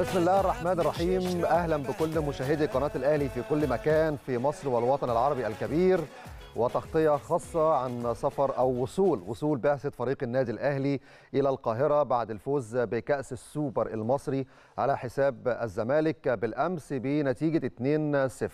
بسم الله الرحمن الرحيم اهلا بكل مشاهدي قناه الاهلي في كل مكان في مصر والوطن العربي الكبير وتغطيه خاصه عن سفر او وصول وصول بعثه فريق النادي الاهلي الى القاهره بعد الفوز بكاس السوبر المصري على حساب الزمالك بالامس بنتيجه 2-0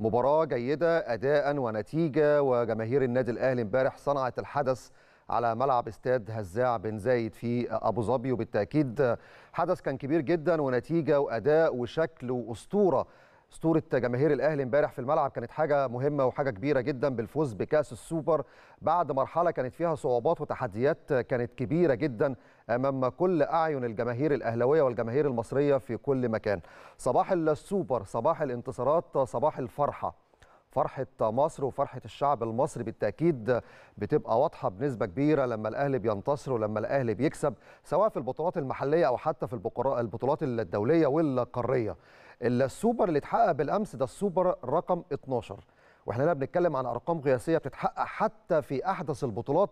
مباراه جيده اداء ونتيجه وجماهير النادي الاهلي امبارح صنعت الحدث على ملعب استاد هزاع بن زايد في ابو ظبي وبالتاكيد حدث كان كبير جدا ونتيجه واداء وشكل واسطوره اسطوره جماهير الاهلي امبارح في الملعب كانت حاجه مهمه وحاجه كبيره جدا بالفوز بكاس السوبر بعد مرحله كانت فيها صعوبات وتحديات كانت كبيره جدا امام كل اعين الجماهير الاهلاويه والجماهير المصريه في كل مكان صباح السوبر صباح الانتصارات صباح الفرحه فرحة مصر وفرحة الشعب المصري بالتأكيد بتبقى واضحة بنسبة كبيرة لما الأهلي بينتصر ولما الأهلي بيكسب سواء في البطولات المحلية أو حتى في البطولات الدولية والقارية السوبر اللي اتحقق بالأمس ده السوبر رقم 12 واحنا هنا بنتكلم عن أرقام قياسية بتتحقق حتى في أحدث البطولات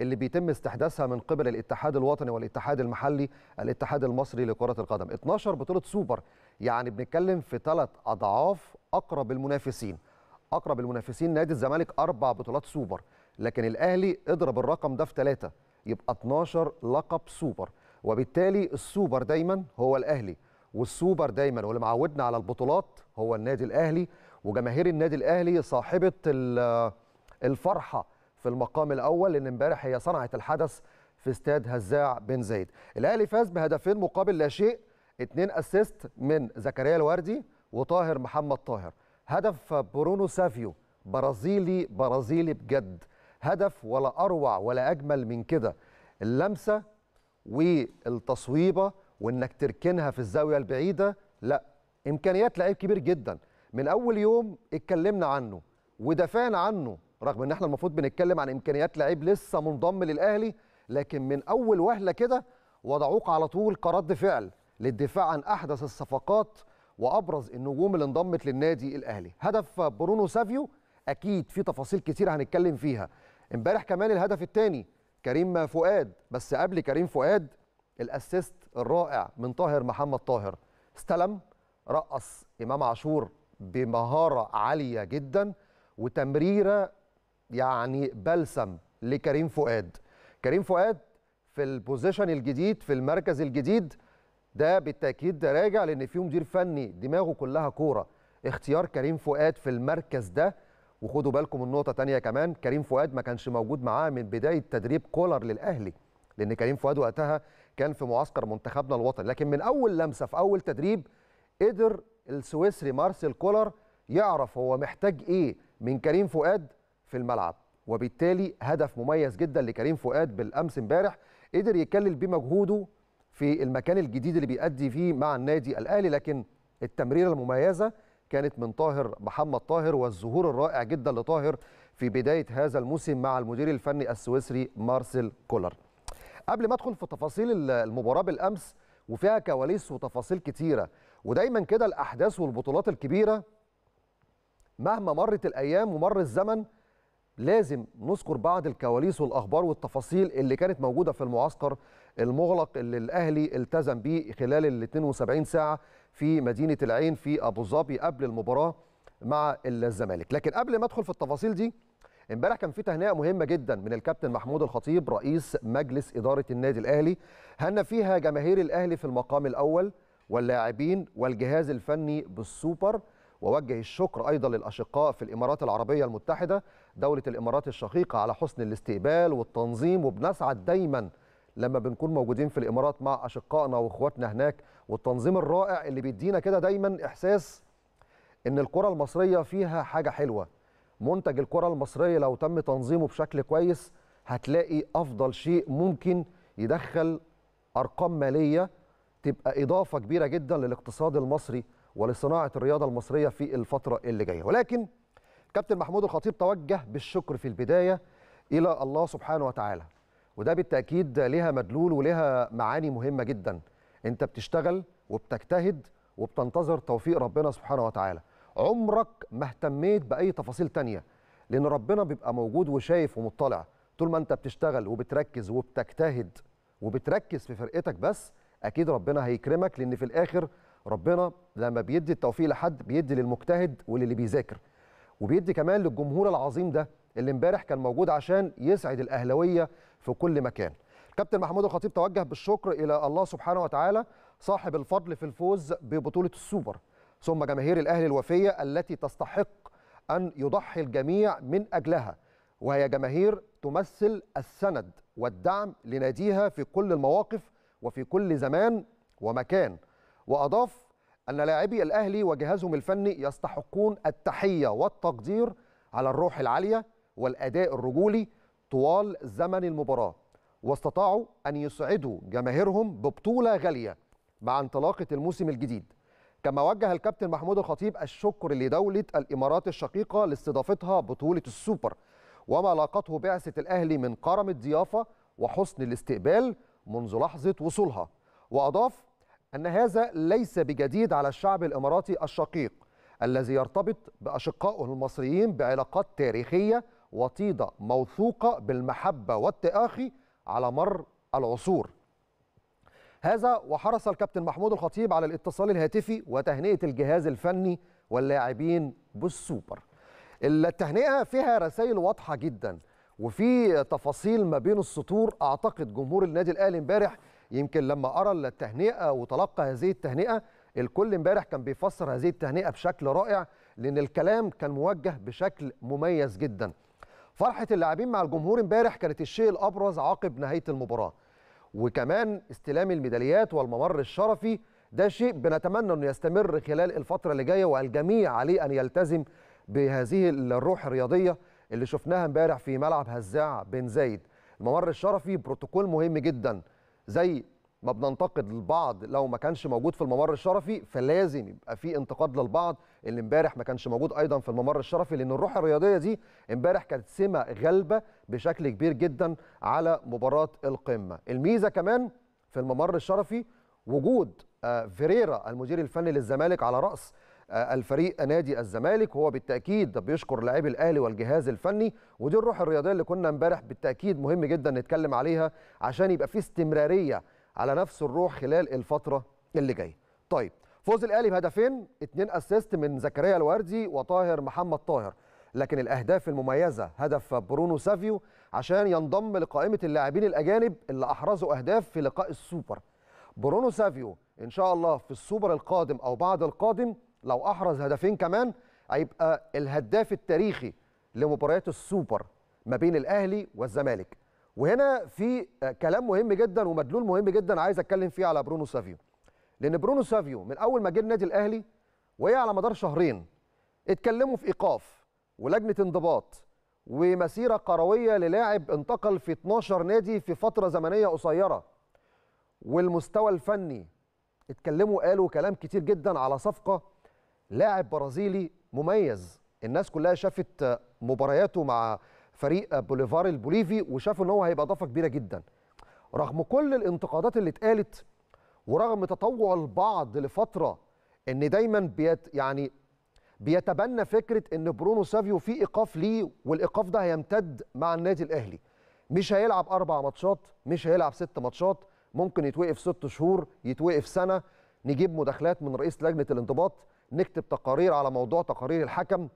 اللي بيتم استحداثها من قبل الاتحاد الوطني والاتحاد المحلي الاتحاد المصري لكرة القدم 12 بطولة سوبر يعني بنتكلم في ثلاث أضعاف أقرب المنافسين اقرب المنافسين نادي الزمالك اربع بطولات سوبر لكن الاهلي اضرب الرقم ده في ثلاثه يبقى 12 لقب سوبر وبالتالي السوبر دايما هو الاهلي والسوبر دايما واللي معودنا على البطولات هو النادي الاهلي وجماهير النادي الاهلي صاحبه الفرحه في المقام الاول لان امبارح هي صنعت الحدث في استاد هزاع بن زايد الاهلي فاز بهدفين مقابل لا شيء اتنين اسيست من زكريا الوردي وطاهر محمد طاهر هدف برونو سافيو برازيلي برازيلي بجد هدف ولا اروع ولا اجمل من كده اللمسه والتصويبه وانك تركنها في الزاويه البعيده لا امكانيات لعيب كبير جدا من اول يوم اتكلمنا عنه ودافعنا عنه رغم ان احنا المفروض بنتكلم عن امكانيات لعيب لسه منضم للاهلي لكن من اول وهله كده وضعوك على طول كرد فعل للدفاع عن احدث الصفقات وابرز النجوم اللي انضمت للنادي الاهلي هدف برونو سافيو اكيد في تفاصيل كتير هنتكلم فيها امبارح كمان الهدف الثاني كريم فؤاد بس قبل كريم فؤاد الاسيست الرائع من طاهر محمد طاهر استلم رقص امام عاشور بمهاره عاليه جدا وتمريره يعني بلسم لكريم فؤاد كريم فؤاد في البوزيشن الجديد في المركز الجديد ده بالتاكيد راجع لان في مدير فني دماغه كلها كوره اختيار كريم فؤاد في المركز ده وخدوا بالكم من نقطه ثانيه كمان كريم فؤاد ما كانش موجود معاه من بدايه تدريب كولر للاهلي لان كريم فؤاد وقتها كان في معسكر منتخبنا الوطني لكن من اول لمسه في اول تدريب قدر السويسري مارسيل كولر يعرف هو محتاج ايه من كريم فؤاد في الملعب وبالتالي هدف مميز جدا لكريم فؤاد بالامس امبارح قدر يكلل بيه مجهوده في المكان الجديد اللي بيأدي فيه مع النادي الأهلي لكن التمريرة المميزة كانت من طاهر محمد طاهر والظهور الرائع جدا لطاهر في بداية هذا الموسم مع المدير الفني السويسري مارسيل كولر قبل ما أدخل في تفاصيل المباراة بالأمس وفيها كواليس وتفاصيل كتيرة ودايما كده الأحداث والبطولات الكبيرة مهما مرت الأيام ومر الزمن لازم نذكر بعض الكواليس والأخبار والتفاصيل اللي كانت موجودة في المعسكر المغلق اللي الاهلي التزم به خلال ال 72 ساعه في مدينه العين في ابو ظبي قبل المباراه مع الزمالك لكن قبل ما ادخل في التفاصيل دي امبارح كان في تهنئه مهمه جدا من الكابتن محمود الخطيب رئيس مجلس اداره النادي الاهلي هنى فيها جماهير الاهلي في المقام الاول واللاعبين والجهاز الفني بالسوبر ووجه الشكر ايضا للاشقاء في الامارات العربيه المتحده دوله الامارات الشقيقه على حسن الاستقبال والتنظيم وبنسعد دايما لما بنكون موجودين في الامارات مع اشقائنا واخواتنا هناك والتنظيم الرائع اللي بيدينا كده دايما احساس ان الكره المصريه فيها حاجه حلوه منتج الكره المصريه لو تم تنظيمه بشكل كويس هتلاقي افضل شيء ممكن يدخل ارقام ماليه تبقى اضافه كبيره جدا للاقتصاد المصري ولصناعه الرياضه المصريه في الفتره اللي جايه ولكن كابتن محمود الخطيب توجه بالشكر في البدايه الى الله سبحانه وتعالى وده بالتاكيد لها مدلول ولها معاني مهمه جدا انت بتشتغل وبتجتهد وبتنتظر توفيق ربنا سبحانه وتعالى عمرك ما اهتميت باي تفاصيل تانية لان ربنا بيبقى موجود وشايف ومطلع طول ما انت بتشتغل وبتركز وبتجتهد وبتركز في فرقتك بس اكيد ربنا هيكرمك لان في الاخر ربنا لما بيدي التوفيق لحد بيدي للمجتهد وللي بيذاكر وبيدي كمان للجمهور العظيم ده اللي امبارح كان موجود عشان يسعد الاهلاويه في كل مكان كابتن محمود الخطيب توجه بالشكر الى الله سبحانه وتعالى صاحب الفضل في الفوز ببطوله السوبر ثم جماهير الاهلي الوفيه التي تستحق ان يضحي الجميع من اجلها وهي جماهير تمثل السند والدعم لناديها في كل المواقف وفي كل زمان ومكان واضاف ان لاعبي الاهلي وجهازهم الفني يستحقون التحيه والتقدير على الروح العاليه والأداء الرجولي طوال زمن المباراة واستطاعوا أن يسعدوا جماهيرهم ببطولة غالية مع انطلاقة الموسم الجديد كما وجه الكابتن محمود الخطيب الشكر لدولة الإمارات الشقيقة لاستضافتها بطولة السوبر وما لاقته بعثة الأهلي من كرم الضيافة وحسن الاستقبال منذ لحظة وصولها وأضاف أن هذا ليس بجديد على الشعب الإماراتي الشقيق الذي يرتبط بأشقائه المصريين بعلاقات تاريخية وطيده موثوقه بالمحبه والتآخي على مر العصور. هذا وحرص الكابتن محمود الخطيب على الاتصال الهاتفي وتهنئه الجهاز الفني واللاعبين بالسوبر. التهنئه فيها رسائل واضحه جدا وفي تفاصيل ما بين السطور اعتقد جمهور النادي الاهلي امبارح يمكن لما ارى التهنئه وتلقى هذه التهنئه الكل امبارح كان بيفسر هذه التهنئه بشكل رائع لان الكلام كان موجه بشكل مميز جدا فرحه اللاعبين مع الجمهور امبارح كانت الشيء الابرز عقب نهايه المباراه وكمان استلام الميداليات والممر الشرفي ده شيء بنتمنى انه يستمر خلال الفتره اللي جايه والجميع عليه ان يلتزم بهذه الروح الرياضيه اللي شفناها امبارح في ملعب هزاع بن زايد الممر الشرفي بروتوكول مهم جدا زي ما بننتقد البعض لو ما كانش موجود في الممر الشرفي فلازم يبقى في انتقاد للبعض اللي امبارح ما كانش موجود ايضا في الممر الشرفي لان الروح الرياضيه دي امبارح كانت سمه غالبه بشكل كبير جدا على مباراه القمه الميزه كمان في الممر الشرفي وجود آه، فيريرا المدير الفني للزمالك على راس آه، الفريق نادي الزمالك هو بالتاكيد بيشكر لاعبي الاهلي والجهاز الفني ودي الروح الرياضيه اللي كنا امبارح بالتاكيد مهم جدا نتكلم عليها عشان يبقى في استمراريه على نفس الروح خلال الفتره اللي جايه طيب فوز الاهلي بهدفين اتنين اسيست من زكريا الوردي وطاهر محمد طاهر لكن الاهداف المميزه هدف برونو سافيو عشان ينضم لقائمه اللاعبين الاجانب اللي احرزوا اهداف في لقاء السوبر برونو سافيو ان شاء الله في السوبر القادم او بعد القادم لو احرز هدفين كمان هيبقى الهداف التاريخي لمباريات السوبر ما بين الاهلي والزمالك وهنا في كلام مهم جدا ومدلول مهم جدا عايز اتكلم فيه على برونو سافيو لان برونو سافيو من اول ما جه النادي الاهلي وهي على مدار شهرين اتكلموا في ايقاف ولجنه انضباط ومسيره قرويه للاعب انتقل في 12 نادي في فتره زمنيه قصيره والمستوى الفني اتكلموا قالوا كلام كتير جدا على صفقه لاعب برازيلي مميز الناس كلها شافت مبارياته مع فريق بوليفار البوليفي وشافوا ان هو هيبقى اضافه كبيره جدا رغم كل الانتقادات اللي اتقالت ورغم تطوع البعض لفتره ان دايما بيت يعني بيتبنى فكره ان برونو سافيو في ايقاف ليه والايقاف ده هيمتد مع النادي الاهلي مش هيلعب اربع ماتشات مش هيلعب ست ماتشات ممكن يتوقف ست شهور يتوقف سنه نجيب مداخلات من رئيس لجنه الانضباط نكتب تقارير على موضوع تقارير الحكم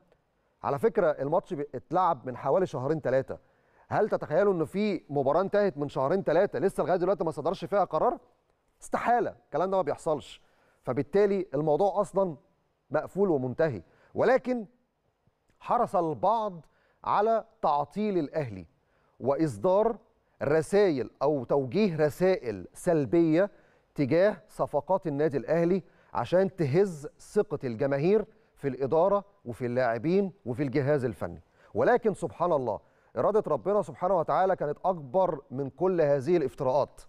على فكره الماتش اتلعب من حوالي شهرين ثلاثه هل تتخيلوا ان في مباراه انتهت من شهرين ثلاثه لسه لغايه دلوقتي ما صدرش فيها قرار استحاله الكلام ده ما بيحصلش فبالتالي الموضوع اصلا مقفول ومنتهي ولكن حرص البعض على تعطيل الاهلي واصدار رسائل او توجيه رسائل سلبيه تجاه صفقات النادي الاهلي عشان تهز ثقه الجماهير في الاداره وفي اللاعبين وفي الجهاز الفني ولكن سبحان الله اراده ربنا سبحانه وتعالى كانت اكبر من كل هذه الافتراءات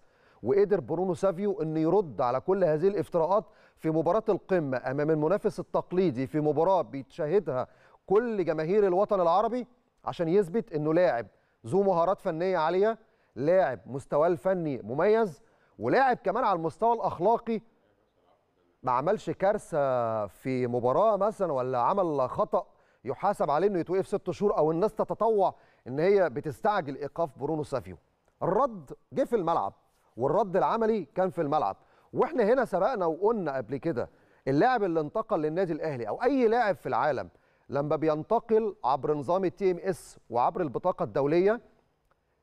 وقدر برونو سافيو انه يرد على كل هذه الافتراءات في مباراه القمه امام المنافس التقليدي في مباراه بيتشاهدها كل جماهير الوطن العربي عشان يثبت انه لاعب ذو مهارات فنيه عاليه لاعب مستواه الفني مميز ولاعب كمان على المستوى الاخلاقي ما عملش كارثه في مباراه مثلا ولا عمل خطا يحاسب عليه انه يتوقف ست شهور او الناس تتطوع ان هي بتستعجل ايقاف برونو سافيو الرد جه في الملعب والرد العملي كان في الملعب واحنا هنا سبقنا وقلنا قبل كده اللاعب اللي انتقل للنادي الاهلي او اي لاعب في العالم لما بينتقل عبر نظام التي ام اس وعبر البطاقه الدوليه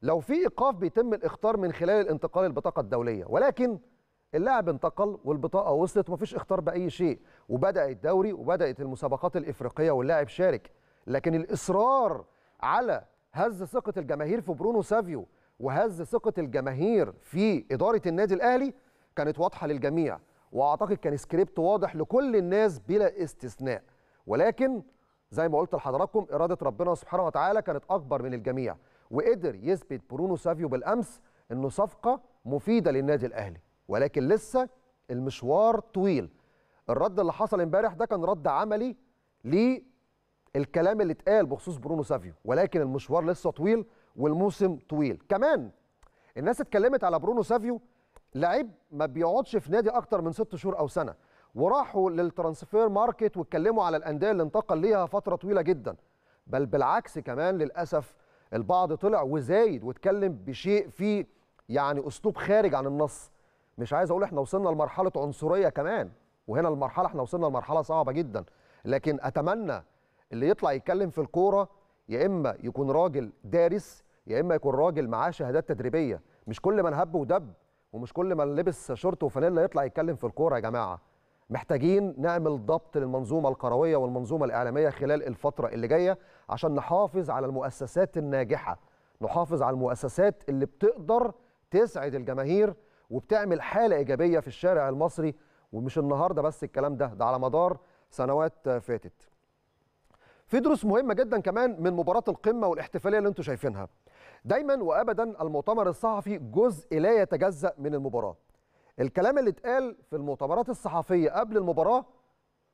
لو في ايقاف بيتم الاختار من خلال الانتقال البطاقه الدوليه ولكن اللاعب انتقل والبطاقه وصلت ومفيش اختار باي شيء وبدا الدوري وبدات المسابقات الافريقيه واللاعب شارك لكن الاصرار على هز ثقه الجماهير في برونو سافيو وهز ثقه الجماهير في اداره النادي الاهلي كانت واضحه للجميع واعتقد كان سكريبت واضح لكل الناس بلا استثناء ولكن زي ما قلت لحضراتكم اراده ربنا سبحانه وتعالى كانت اكبر من الجميع وقدر يثبت برونو سافيو بالامس انه صفقه مفيده للنادي الاهلي ولكن لسه المشوار طويل الرد اللي حصل امبارح ده كان رد عملي للكلام اللي اتقال بخصوص برونو سافيو ولكن المشوار لسه طويل والموسم طويل كمان الناس اتكلمت على برونو سافيو لعيب ما بيقعدش في نادي اكتر من ست شهور او سنه وراحوا للترانسفير ماركت واتكلموا على الانديه اللي انتقل ليها فتره طويله جدا بل بالعكس كمان للاسف البعض طلع وزايد واتكلم بشيء فيه يعني اسلوب خارج عن النص مش عايز اقول احنا وصلنا لمرحله عنصريه كمان وهنا المرحله احنا وصلنا لمرحله صعبه جدا لكن اتمنى اللي يطلع يتكلم في الكوره يا اما يكون راجل دارس يا اما يكون راجل معاه شهادات تدريبيه مش كل من هب ودب ومش كل من لبس شورت وفانيلا يطلع يتكلم في الكوره يا جماعه محتاجين نعمل ضبط للمنظومه القرويه والمنظومه الاعلاميه خلال الفتره اللي جايه عشان نحافظ على المؤسسات الناجحه نحافظ على المؤسسات اللي بتقدر تسعد الجماهير وبتعمل حاله ايجابيه في الشارع المصري ومش النهارده بس الكلام ده ده على مدار سنوات فاتت. في دروس مهمه جدا كمان من مباراه القمه والاحتفاليه اللي انتم شايفينها. دايما وابدا المؤتمر الصحفي جزء لا يتجزا من المباراه. الكلام اللي اتقال في المؤتمرات الصحفيه قبل المباراه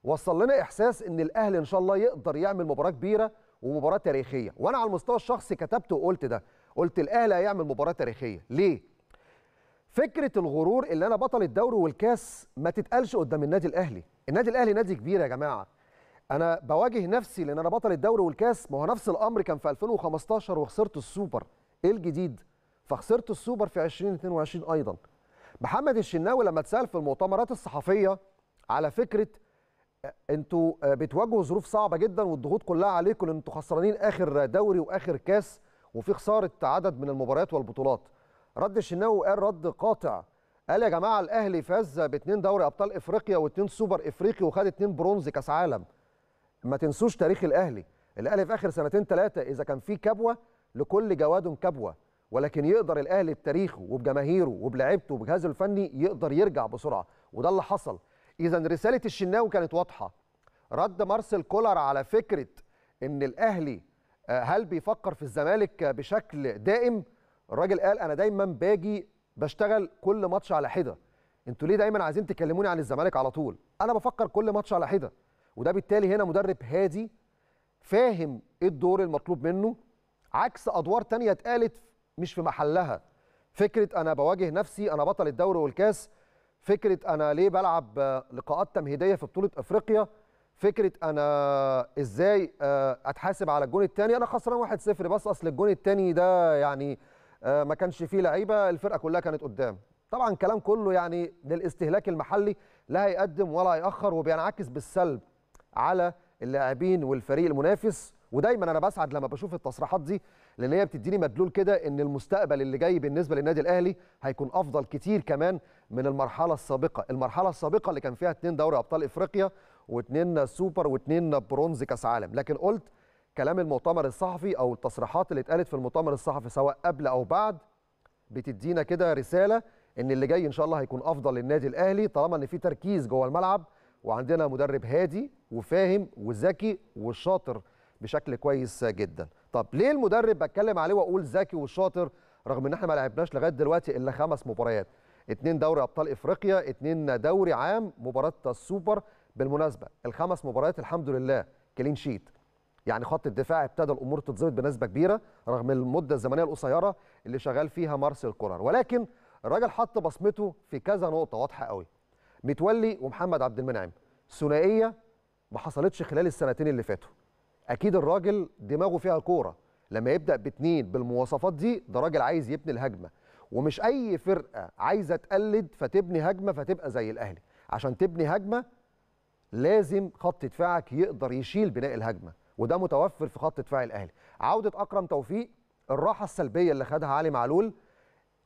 وصل لنا احساس ان الاهلي ان شاء الله يقدر يعمل مباراه كبيره ومباراه تاريخيه، وانا على المستوى الشخصي كتبت وقلت ده، قلت الاهلي هيعمل مباراه تاريخيه، ليه؟ فكره الغرور اللي انا بطل الدوري والكاس ما تتقالش قدام النادي الاهلي النادي الاهلي نادي كبير يا جماعه انا بواجه نفسي لان انا بطل الدوري والكاس ما هو نفس الامر كان في 2015 وخسرت السوبر ايه الجديد فخسرت السوبر في 2022 ايضا محمد الشناوي لما اتسال في المؤتمرات الصحفيه على فكره آه، انتوا آه، بتواجهوا ظروف صعبه جدا والضغوط كلها عليكم لان انتوا خسرانين اخر دوري واخر كاس وفي خساره عدد من المباريات والبطولات رد الشناوي قال رد قاطع قال يا جماعه الاهلي فاز باثنين دوري ابطال افريقيا واثنين سوبر افريقي وخد اثنين برونز كاس عالم ما تنسوش تاريخ الاهلي الاهلي في اخر سنتين ثلاثه اذا كان في كبوه لكل جواد كبوه ولكن يقدر الاهلي بتاريخه وبجماهيره وبلعبته وبجهازه الفني يقدر يرجع بسرعه وده اللي حصل اذا رساله الشناوي كانت واضحه رد مارسيل كولر على فكره ان الاهلي آه، هل بيفكر في الزمالك بشكل دائم الراجل قال انا دايما باجي بشتغل كل ماتش على حده انتوا ليه دايما عايزين تكلموني عن الزمالك على طول انا بفكر كل ماتش على حده وده بالتالي هنا مدرب هادي فاهم ايه الدور المطلوب منه عكس ادوار تانية اتقالت مش في محلها فكره انا بواجه نفسي انا بطل الدوري والكاس فكره انا ليه بلعب لقاءات تمهيديه في بطوله افريقيا فكره انا ازاي آه، اتحاسب على الجون الثاني انا خسران 1-0 بس اصل الجون الثاني ده يعني آه، ما كانش فيه لعيبه الفرقه كلها كانت قدام طبعا كلام كله يعني للاستهلاك المحلي لا هيقدم ولا هيأخر وبينعكس بالسلب على اللاعبين والفريق المنافس ودايما انا بسعد لما بشوف التصريحات دي لان هي بتديني مدلول كده ان المستقبل اللي جاي بالنسبه للنادي الاهلي هيكون افضل كتير كمان من المرحله السابقه المرحله السابقه اللي كان فيها اتنين دوري ابطال افريقيا واتنين سوبر واتنين برونز كاس عالم لكن قلت كلام المؤتمر الصحفي او التصريحات اللي اتقالت في المؤتمر الصحفي سواء قبل او بعد بتدينا كده رساله ان اللي جاي ان شاء الله هيكون افضل للنادي الاهلي طالما ان في تركيز جوه الملعب وعندنا مدرب هادي وفاهم وذكي وشاطر بشكل كويس جدا طب ليه المدرب بتكلم عليه واقول ذكي وشاطر رغم ان احنا ما لعبناش لغايه دلوقتي الا خمس مباريات اتنين دوري ابطال افريقيا اتنين دوري عام مباراه السوبر بالمناسبه الخمس مباريات الحمد لله كلين شيت يعني خط الدفاع ابتدى الامور تتظبط بنسبه كبيره رغم المده الزمنيه القصيره اللي شغال فيها مارسيل كولر ولكن الراجل حط بصمته في كذا نقطه واضحه قوي متولي ومحمد عبد المنعم ثنائيه ما حصلتش خلال السنتين اللي فاتوا اكيد الراجل دماغه فيها كوره لما يبدا باتنين بالمواصفات دي ده راجل عايز يبني الهجمه ومش اي فرقه عايزه تقلد فتبني هجمه فتبقى زي الاهلي عشان تبني هجمه لازم خط دفاعك يقدر يشيل بناء الهجمه وده متوفر في خط دفاع الاهلي عوده اكرم توفيق الراحه السلبيه اللي خدها علي معلول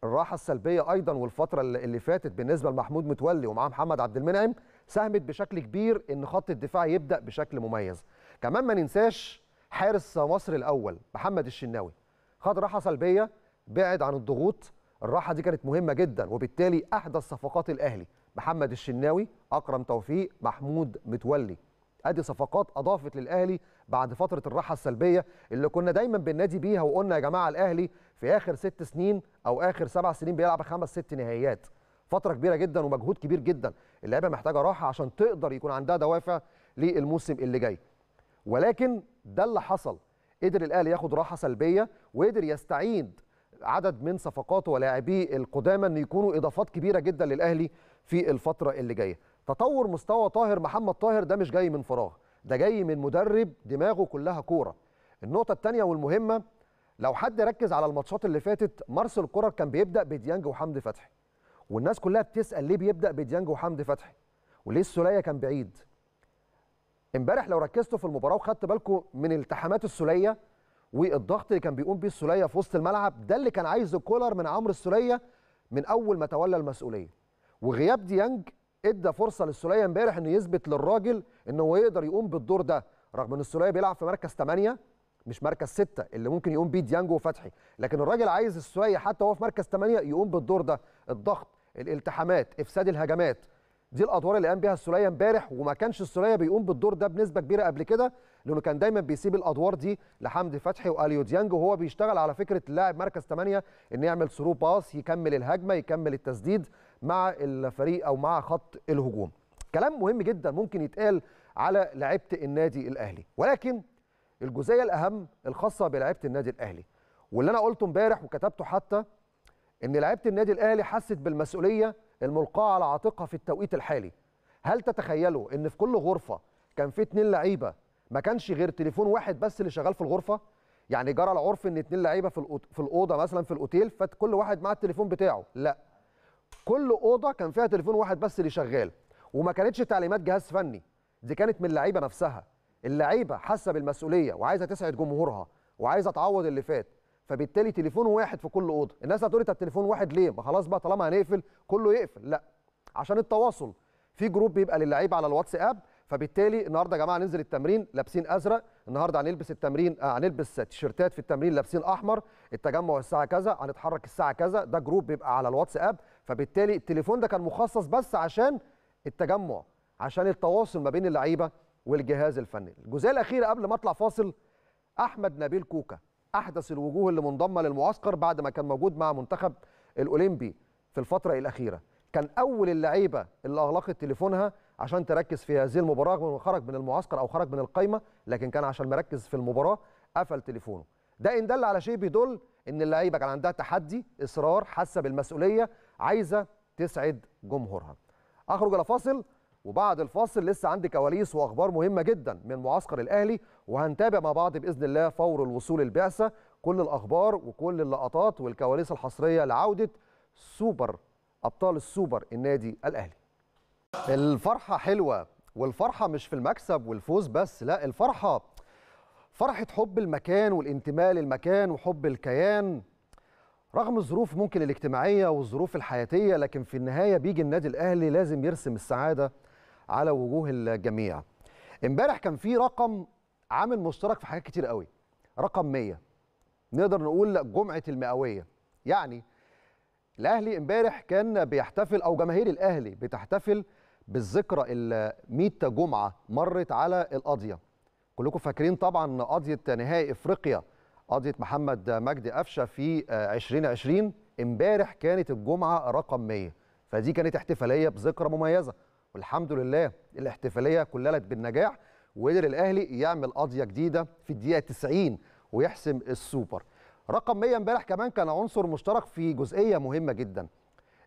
الراحه السلبيه ايضا والفتره اللي فاتت بالنسبه لمحمود متولي ومعاه محمد عبد المنعم ساهمت بشكل كبير ان خط الدفاع يبدا بشكل مميز كمان ما ننساش حارس مصر الاول محمد الشناوي خد راحه سلبيه بعد عن الضغوط الراحه دي كانت مهمه جدا وبالتالي احدث صفقات الاهلي محمد الشناوي اكرم توفيق محمود متولي ادي صفقات اضافت للاهلي بعد فتره الراحه السلبيه اللي كنا دايما بننادي بيها وقلنا يا جماعه الاهلي في اخر ست سنين او اخر سبع سنين بيلعب خمس ست نهائيات فتره كبيره جدا ومجهود كبير جدا اللعيبه محتاجه راحه عشان تقدر يكون عندها دوافع للموسم اللي جاي ولكن ده اللي حصل قدر الاهلي ياخد راحه سلبيه وقدر يستعيد عدد من صفقاته ولاعبيه القدامى ان يكونوا اضافات كبيره جدا للاهلي في الفتره اللي جايه تطور مستوى طاهر محمد طاهر ده مش جاي من فراغ ده جاي من مدرب دماغه كلها كوره النقطه الثانيه والمهمه لو حد ركز على الماتشات اللي فاتت مارسل كولر كان بيبدا بديانج وحمدي فتحي والناس كلها بتسال ليه بيبدا بديانج وحمدي فتحي وليه السوليه كان بعيد امبارح لو ركزتوا في المباراه وخدت بالكم من التحامات السوليه والضغط اللي كان بيقوم بيه السوليه في وسط الملعب ده اللي كان عايزه كولر من عمرو السوليه من اول ما تولى المسؤوليه وغياب ديانج ادى فرصه للسوليه امبارح انه يثبت للراجل ان هو يقدر يقوم بالدور ده رغم ان السوليه بيلعب في مركز 8 مش مركز 6 اللي ممكن يقوم بيه ديانجو وفتحي لكن الراجل عايز السوليه حتى وهو في مركز 8 يقوم بالدور ده الضغط الالتحامات افساد الهجمات دي الادوار اللي قام بيها السوليه امبارح وما كانش السوليه بيقوم بالدور ده بنسبه كبيره قبل كده لانه كان دايما بيسيب الادوار دي لحمدي فتحي واليو ديانج وهو بيشتغل على فكره اللاعب مركز 8 ان يعمل ثرو باس يكمل الهجمه يكمل التسديد مع الفريق او مع خط الهجوم كلام مهم جدا ممكن يتقال على لعيبه النادي الاهلي ولكن الجزئيه الاهم الخاصه بلعيبه النادي الاهلي واللي انا قلته امبارح وكتبته حتى ان لعيبه النادي الاهلي حست بالمسؤوليه الملقاه على عاتقها في التوقيت الحالي هل تتخيلوا ان في كل غرفه كان في اتنين لعيبه ما كانش غير تليفون واحد بس اللي شغال في الغرفه يعني جرى العرف ان اتنين لعيبه في في الاوضه مثلا في الاوتيل فكل واحد معاه التليفون بتاعه لا كل اوضه كان فيها تليفون واحد بس اللي شغال وما كانتش تعليمات جهاز فني دي كانت من اللعيبه نفسها اللعيبه حاسه بالمسؤوليه وعايزه تسعد جمهورها وعايزه تعوض اللي فات فبالتالي تليفون واحد في كل اوضه الناس هتقول طب تليفون واحد ليه ما خلاص بقى طالما هنقفل كله يقفل لا عشان التواصل في جروب بيبقى للعيبه على الواتساب فبالتالي النهارده يا جماعه ننزل التمرين لابسين ازرق النهارده هنلبس التمرين آه، هنلبس تيشيرتات في التمرين لابسين احمر التجمع الساعه كذا هنتحرك الساعه كذا ده جروب بيبقى على الواتساب فبالتالي التليفون ده كان مخصص بس عشان التجمع عشان التواصل ما بين اللعيبه والجهاز الفني الجزئيه الاخيره قبل ما اطلع فاصل احمد نبيل كوكا احدث الوجوه اللي منضمه للمعسكر بعد ما كان موجود مع منتخب الاولمبي في الفتره الاخيره كان اول اللعيبه اللي اغلقت تليفونها عشان تركز في هذه المباراه رغم انه خرج من المعسكر او خرج من القايمه لكن كان عشان مركز في المباراه قفل تليفونه ده ان دل على شيء بيدل ان اللعيبه كان عندها تحدي اصرار حاسه بالمسؤوليه عايزه تسعد جمهورها اخرج الى فاصل وبعد الفاصل لسه عندي كواليس واخبار مهمه جدا من معسكر الاهلي وهنتابع مع بعض باذن الله فور الوصول البعثه كل الاخبار وكل اللقطات والكواليس الحصريه لعوده سوبر ابطال السوبر النادي الاهلي الفرحه حلوه والفرحه مش في المكسب والفوز بس لا الفرحه فرحه حب المكان والانتماء للمكان وحب الكيان رغم الظروف ممكن الاجتماعية والظروف الحياتية لكن في النهاية بيجي النادي الأهلي لازم يرسم السعادة على وجوه الجميع امبارح كان في رقم عامل مشترك في حاجات كتير قوي رقم 100 نقدر نقول جمعة المئوية يعني الأهلي امبارح كان بيحتفل أو جماهير الأهلي بتحتفل بالذكرى ال 100 جمعة مرت على القضية كلكم فاكرين طبعا قضية نهائي إفريقيا قضيه محمد مجدي قفشه في 2020 آه، امبارح كانت الجمعه رقم 100 فدي كانت احتفاليه بذكرى مميزه والحمد لله الاحتفاليه كللت بالنجاح وقدر الاهلي يعمل قضيه جديده في الدقيقه 90 ويحسم السوبر رقم 100 امبارح كمان كان عنصر مشترك في جزئيه مهمه جدا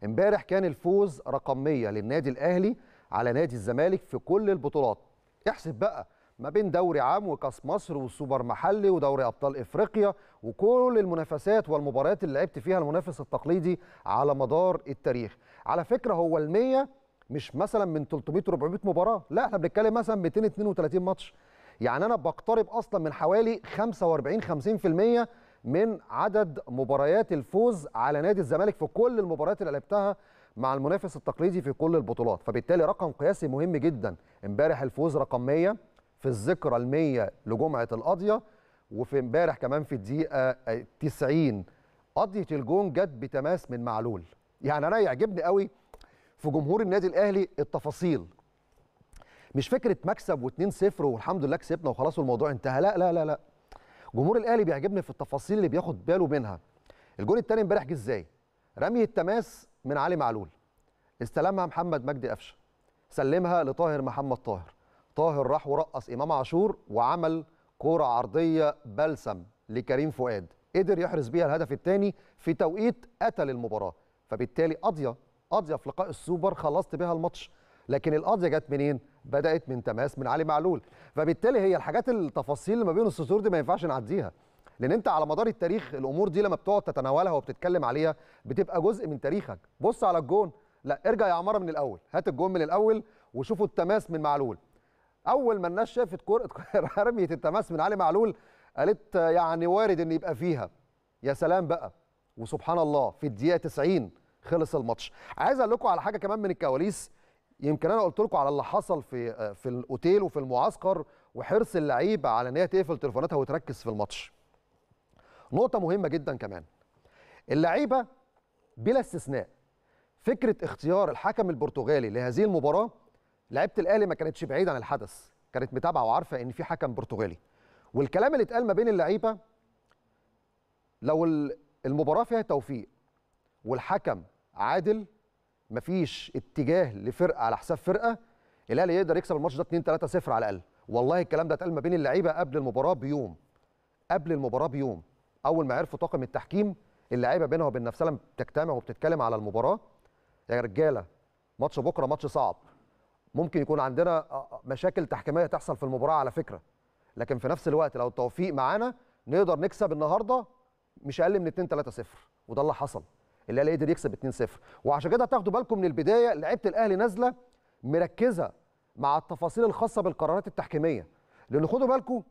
امبارح كان الفوز رقم 100 للنادي الاهلي على نادي الزمالك في كل البطولات احسب بقى ما بين دوري عام وكاس مصر والسوبر محلي ودوري ابطال افريقيا وكل المنافسات والمباريات اللي لعبت فيها المنافس التقليدي على مدار التاريخ على فكره هو ال100 مش مثلا من 300 400 مباراه لا احنا بنتكلم مثلا 232 ماتش يعني انا بقترب اصلا من حوالي 45 50% من عدد مباريات الفوز على نادي الزمالك في كل المباريات اللي لعبتها مع المنافس التقليدي في كل البطولات فبالتالي رقم قياسي مهم جدا امبارح الفوز رقم 100 في الذكرى المية لجمعة القاضية وفي امبارح كمان في الدقيقة 90 قضية الجون جت بتماس من معلول يعني أنا يعجبني قوي في جمهور النادي الأهلي التفاصيل مش فكرة مكسب و2-0 والحمد لله كسبنا وخلاص والموضوع انتهى لا لا لا لا جمهور الأهلي بيعجبني في التفاصيل اللي بياخد باله منها الجون التاني امبارح جه ازاي رمي التماس من علي معلول استلمها محمد مجدي قفشه سلمها لطاهر محمد طاهر طاهر راح ورقص امام عاشور وعمل كوره عرضيه بلسم لكريم فؤاد قدر يحرز بيها الهدف الثاني في توقيت قتل المباراه فبالتالي قاضيه قاضيه في لقاء السوبر خلصت بها الماتش لكن القاضيه جت منين بدات من تماس من علي معلول فبالتالي هي الحاجات التفاصيل اللي ما بين السطور دي ما ينفعش نعديها لان انت على مدار التاريخ الامور دي لما بتقعد تتناولها وبتتكلم عليها بتبقى جزء من تاريخك بص على الجون لا ارجع يا عماره من الاول هات الجون من الاول وشوفوا التماس من معلول اول ما الناس شافت كره رميه التماس من علي معلول قالت يعني وارد ان يبقى فيها يا سلام بقى وسبحان الله في الدقيقه 90 خلص الماتش عايز اقول لكم على حاجه كمان من الكواليس يمكن انا قلت لكم على اللي حصل في في الاوتيل وفي المعسكر وحرص اللعيبه على ان هي تقفل تليفوناتها وتركز في الماتش نقطه مهمه جدا كمان اللعيبه بلا استثناء فكره اختيار الحكم البرتغالي لهذه المباراه لعيبه الاهلي ما كانتش بعيده عن الحدث كانت متابعه وعارفه ان في حكم برتغالي والكلام اللي اتقال ما بين اللعيبه لو المباراه فيها توفيق والحكم عادل مفيش اتجاه لفرقه على حساب فرقه الاهلي يقدر يكسب الماتش ده 2 3 0 على الاقل والله الكلام ده اتقال ما بين اللعيبه قبل المباراه بيوم قبل المباراه بيوم اول ما عرفوا طاقم التحكيم اللعيبه بينها وبين نفسها بتجتمع وبتتكلم على المباراه يا رجاله ماتش بكره ماتش صعب ممكن يكون عندنا آه، آه، مشاكل تحكيميه تحصل في المباراه على فكره لكن في نفس الوقت لو التوفيق معانا نقدر نكسب النهارده مش اقل من 2 3 0 وده اللي حصل الاهلي قدر يكسب 2 0 وعشان كده هتاخدوا بالكم من البدايه لعيبه الاهلي نازله مركزه مع التفاصيل الخاصه بالقرارات التحكيميه لان خدوا بالكم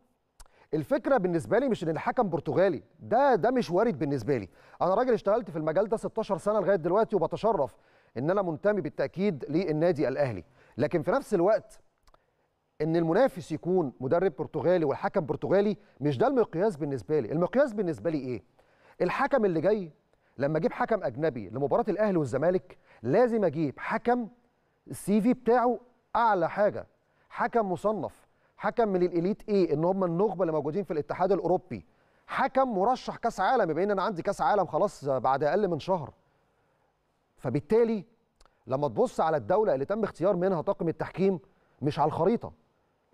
الفكره بالنسبه لي مش ان الحكم برتغالي ده ده مش وارد بالنسبه لي انا راجل اشتغلت في المجال ده 16 سنه لغايه دلوقتي وبتشرف ان انا منتمي بالتاكيد للنادي الاهلي لكن في نفس الوقت ان المنافس يكون مدرب برتغالي والحكم برتغالي مش ده المقياس بالنسبه لي المقياس بالنسبه لي ايه الحكم اللي جاي لما اجيب حكم اجنبي لمباراه الاهلي والزمالك لازم اجيب حكم السي في بتاعه اعلى حاجه حكم مصنف حكم من الاليت ايه ان هم النخبه اللي موجودين في الاتحاد الاوروبي حكم مرشح كاس عالم يبقى ان انا عندي كاس عالم خلاص بعد اقل من شهر فبالتالي لما تبص على الدوله اللي تم اختيار منها طاقم التحكيم مش على الخريطه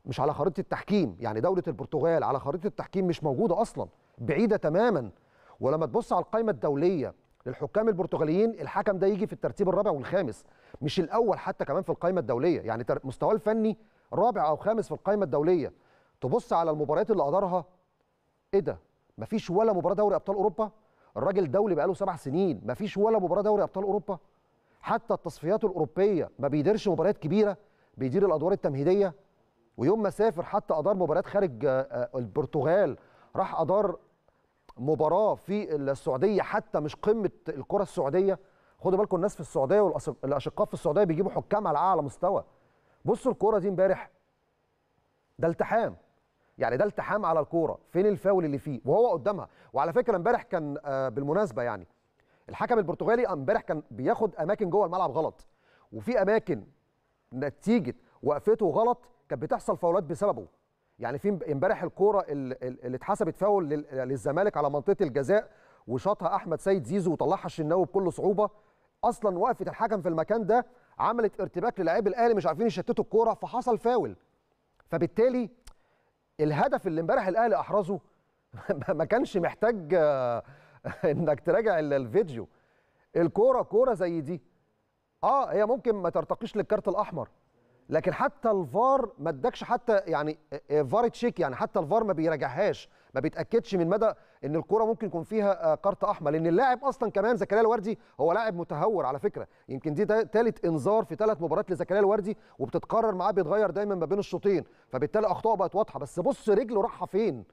مش على خريطه التحكيم يعني دوله البرتغال على خريطه التحكيم مش موجوده اصلا بعيده تماما ولما تبص على القائمه الدوليه للحكام البرتغاليين الحكم ده يجي في الترتيب الرابع والخامس مش الاول حتى كمان في القائمه الدوليه يعني مستواه الفني رابع او خامس في القائمه الدوليه تبص على المباريات اللي ادارها ايه ده مفيش ولا مباراه دوري ابطال اوروبا الراجل دولي بقاله سبع سنين مفيش ولا مباراه دوري ابطال اوروبا حتى التصفيات الاوروبيه ما بيديرش مباريات كبيره بيدير الادوار التمهيديه ويوم ما سافر حتى ادار مباريات خارج آه، آه، البرتغال راح ادار مباراه في السعوديه حتى مش قمه الكره السعوديه خدوا بالكم الناس في السعوديه والاشقاء في السعوديه بيجيبوا حكام على اعلى مستوى بصوا الكوره دي امبارح ده التحام يعني ده التحام على الكوره فين الفاول اللي فيه وهو قدامها وعلى فكره امبارح كان آه، بالمناسبه يعني الحكم البرتغالي امبارح كان بياخد اماكن جوه الملعب غلط وفي اماكن نتيجه وقفته غلط كانت بتحصل فاولات بسببه يعني في امبارح الكوره اللي اتحسبت فاول للزمالك على منطقه الجزاء وشاطها احمد سيد زيزو وطلعها الشناوي بكل صعوبه اصلا وقفه الحكم في المكان ده عملت ارتباك للاعيب الاهلي مش عارفين يشتتوا الكوره فحصل فاول فبالتالي الهدف اللي امبارح الاهلي احرزه ما كانش محتاج انك تراجع الفيديو الكوره كوره زي دي اه هي ممكن ما ترتقيش للكارت الاحمر لكن حتى الفار ما ادكش حتى يعني آه، آه، فار تشيك يعني حتى الفار ما بيراجعهاش ما بيتاكدش من مدى ان الكوره ممكن يكون فيها آه، كارت احمر لان اللاعب اصلا كمان زكريا الوردي هو لاعب متهور على فكره يمكن دي ثالث انذار في ثلاث مباريات لزكريا الوردي وبتتكرر معاه بيتغير دايما ما بين الشوطين فبالتالي اخطائه بقت واضحه بس بص رجله راحه فين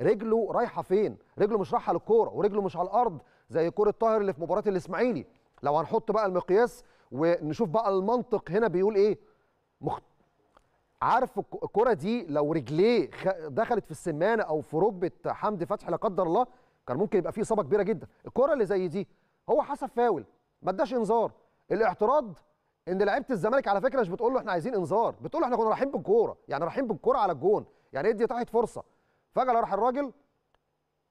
رجله رايحه فين رجله مش رايحه للكوره ورجله مش على الارض زي كوره طاهر اللي في مباراه الاسماعيلي لو هنحط بقى المقياس ونشوف بقى المنطق هنا بيقول ايه مخ... عارف الكوره دي لو رجليه دخلت في السمانه او في ركبه حمدي فتحي لا قدر الله كان ممكن يبقى فيه اصابه كبيره جدا الكوره اللي زي دي هو حسب فاول ما اداش انذار الاعتراض ان لعيبه الزمالك على فكره مش بتقول له احنا عايزين انذار بتقول له احنا كنا رايحين بالكوره يعني رايحين بالكوره على الجون يعني ادي تحت فرصه فجاه راح الراجل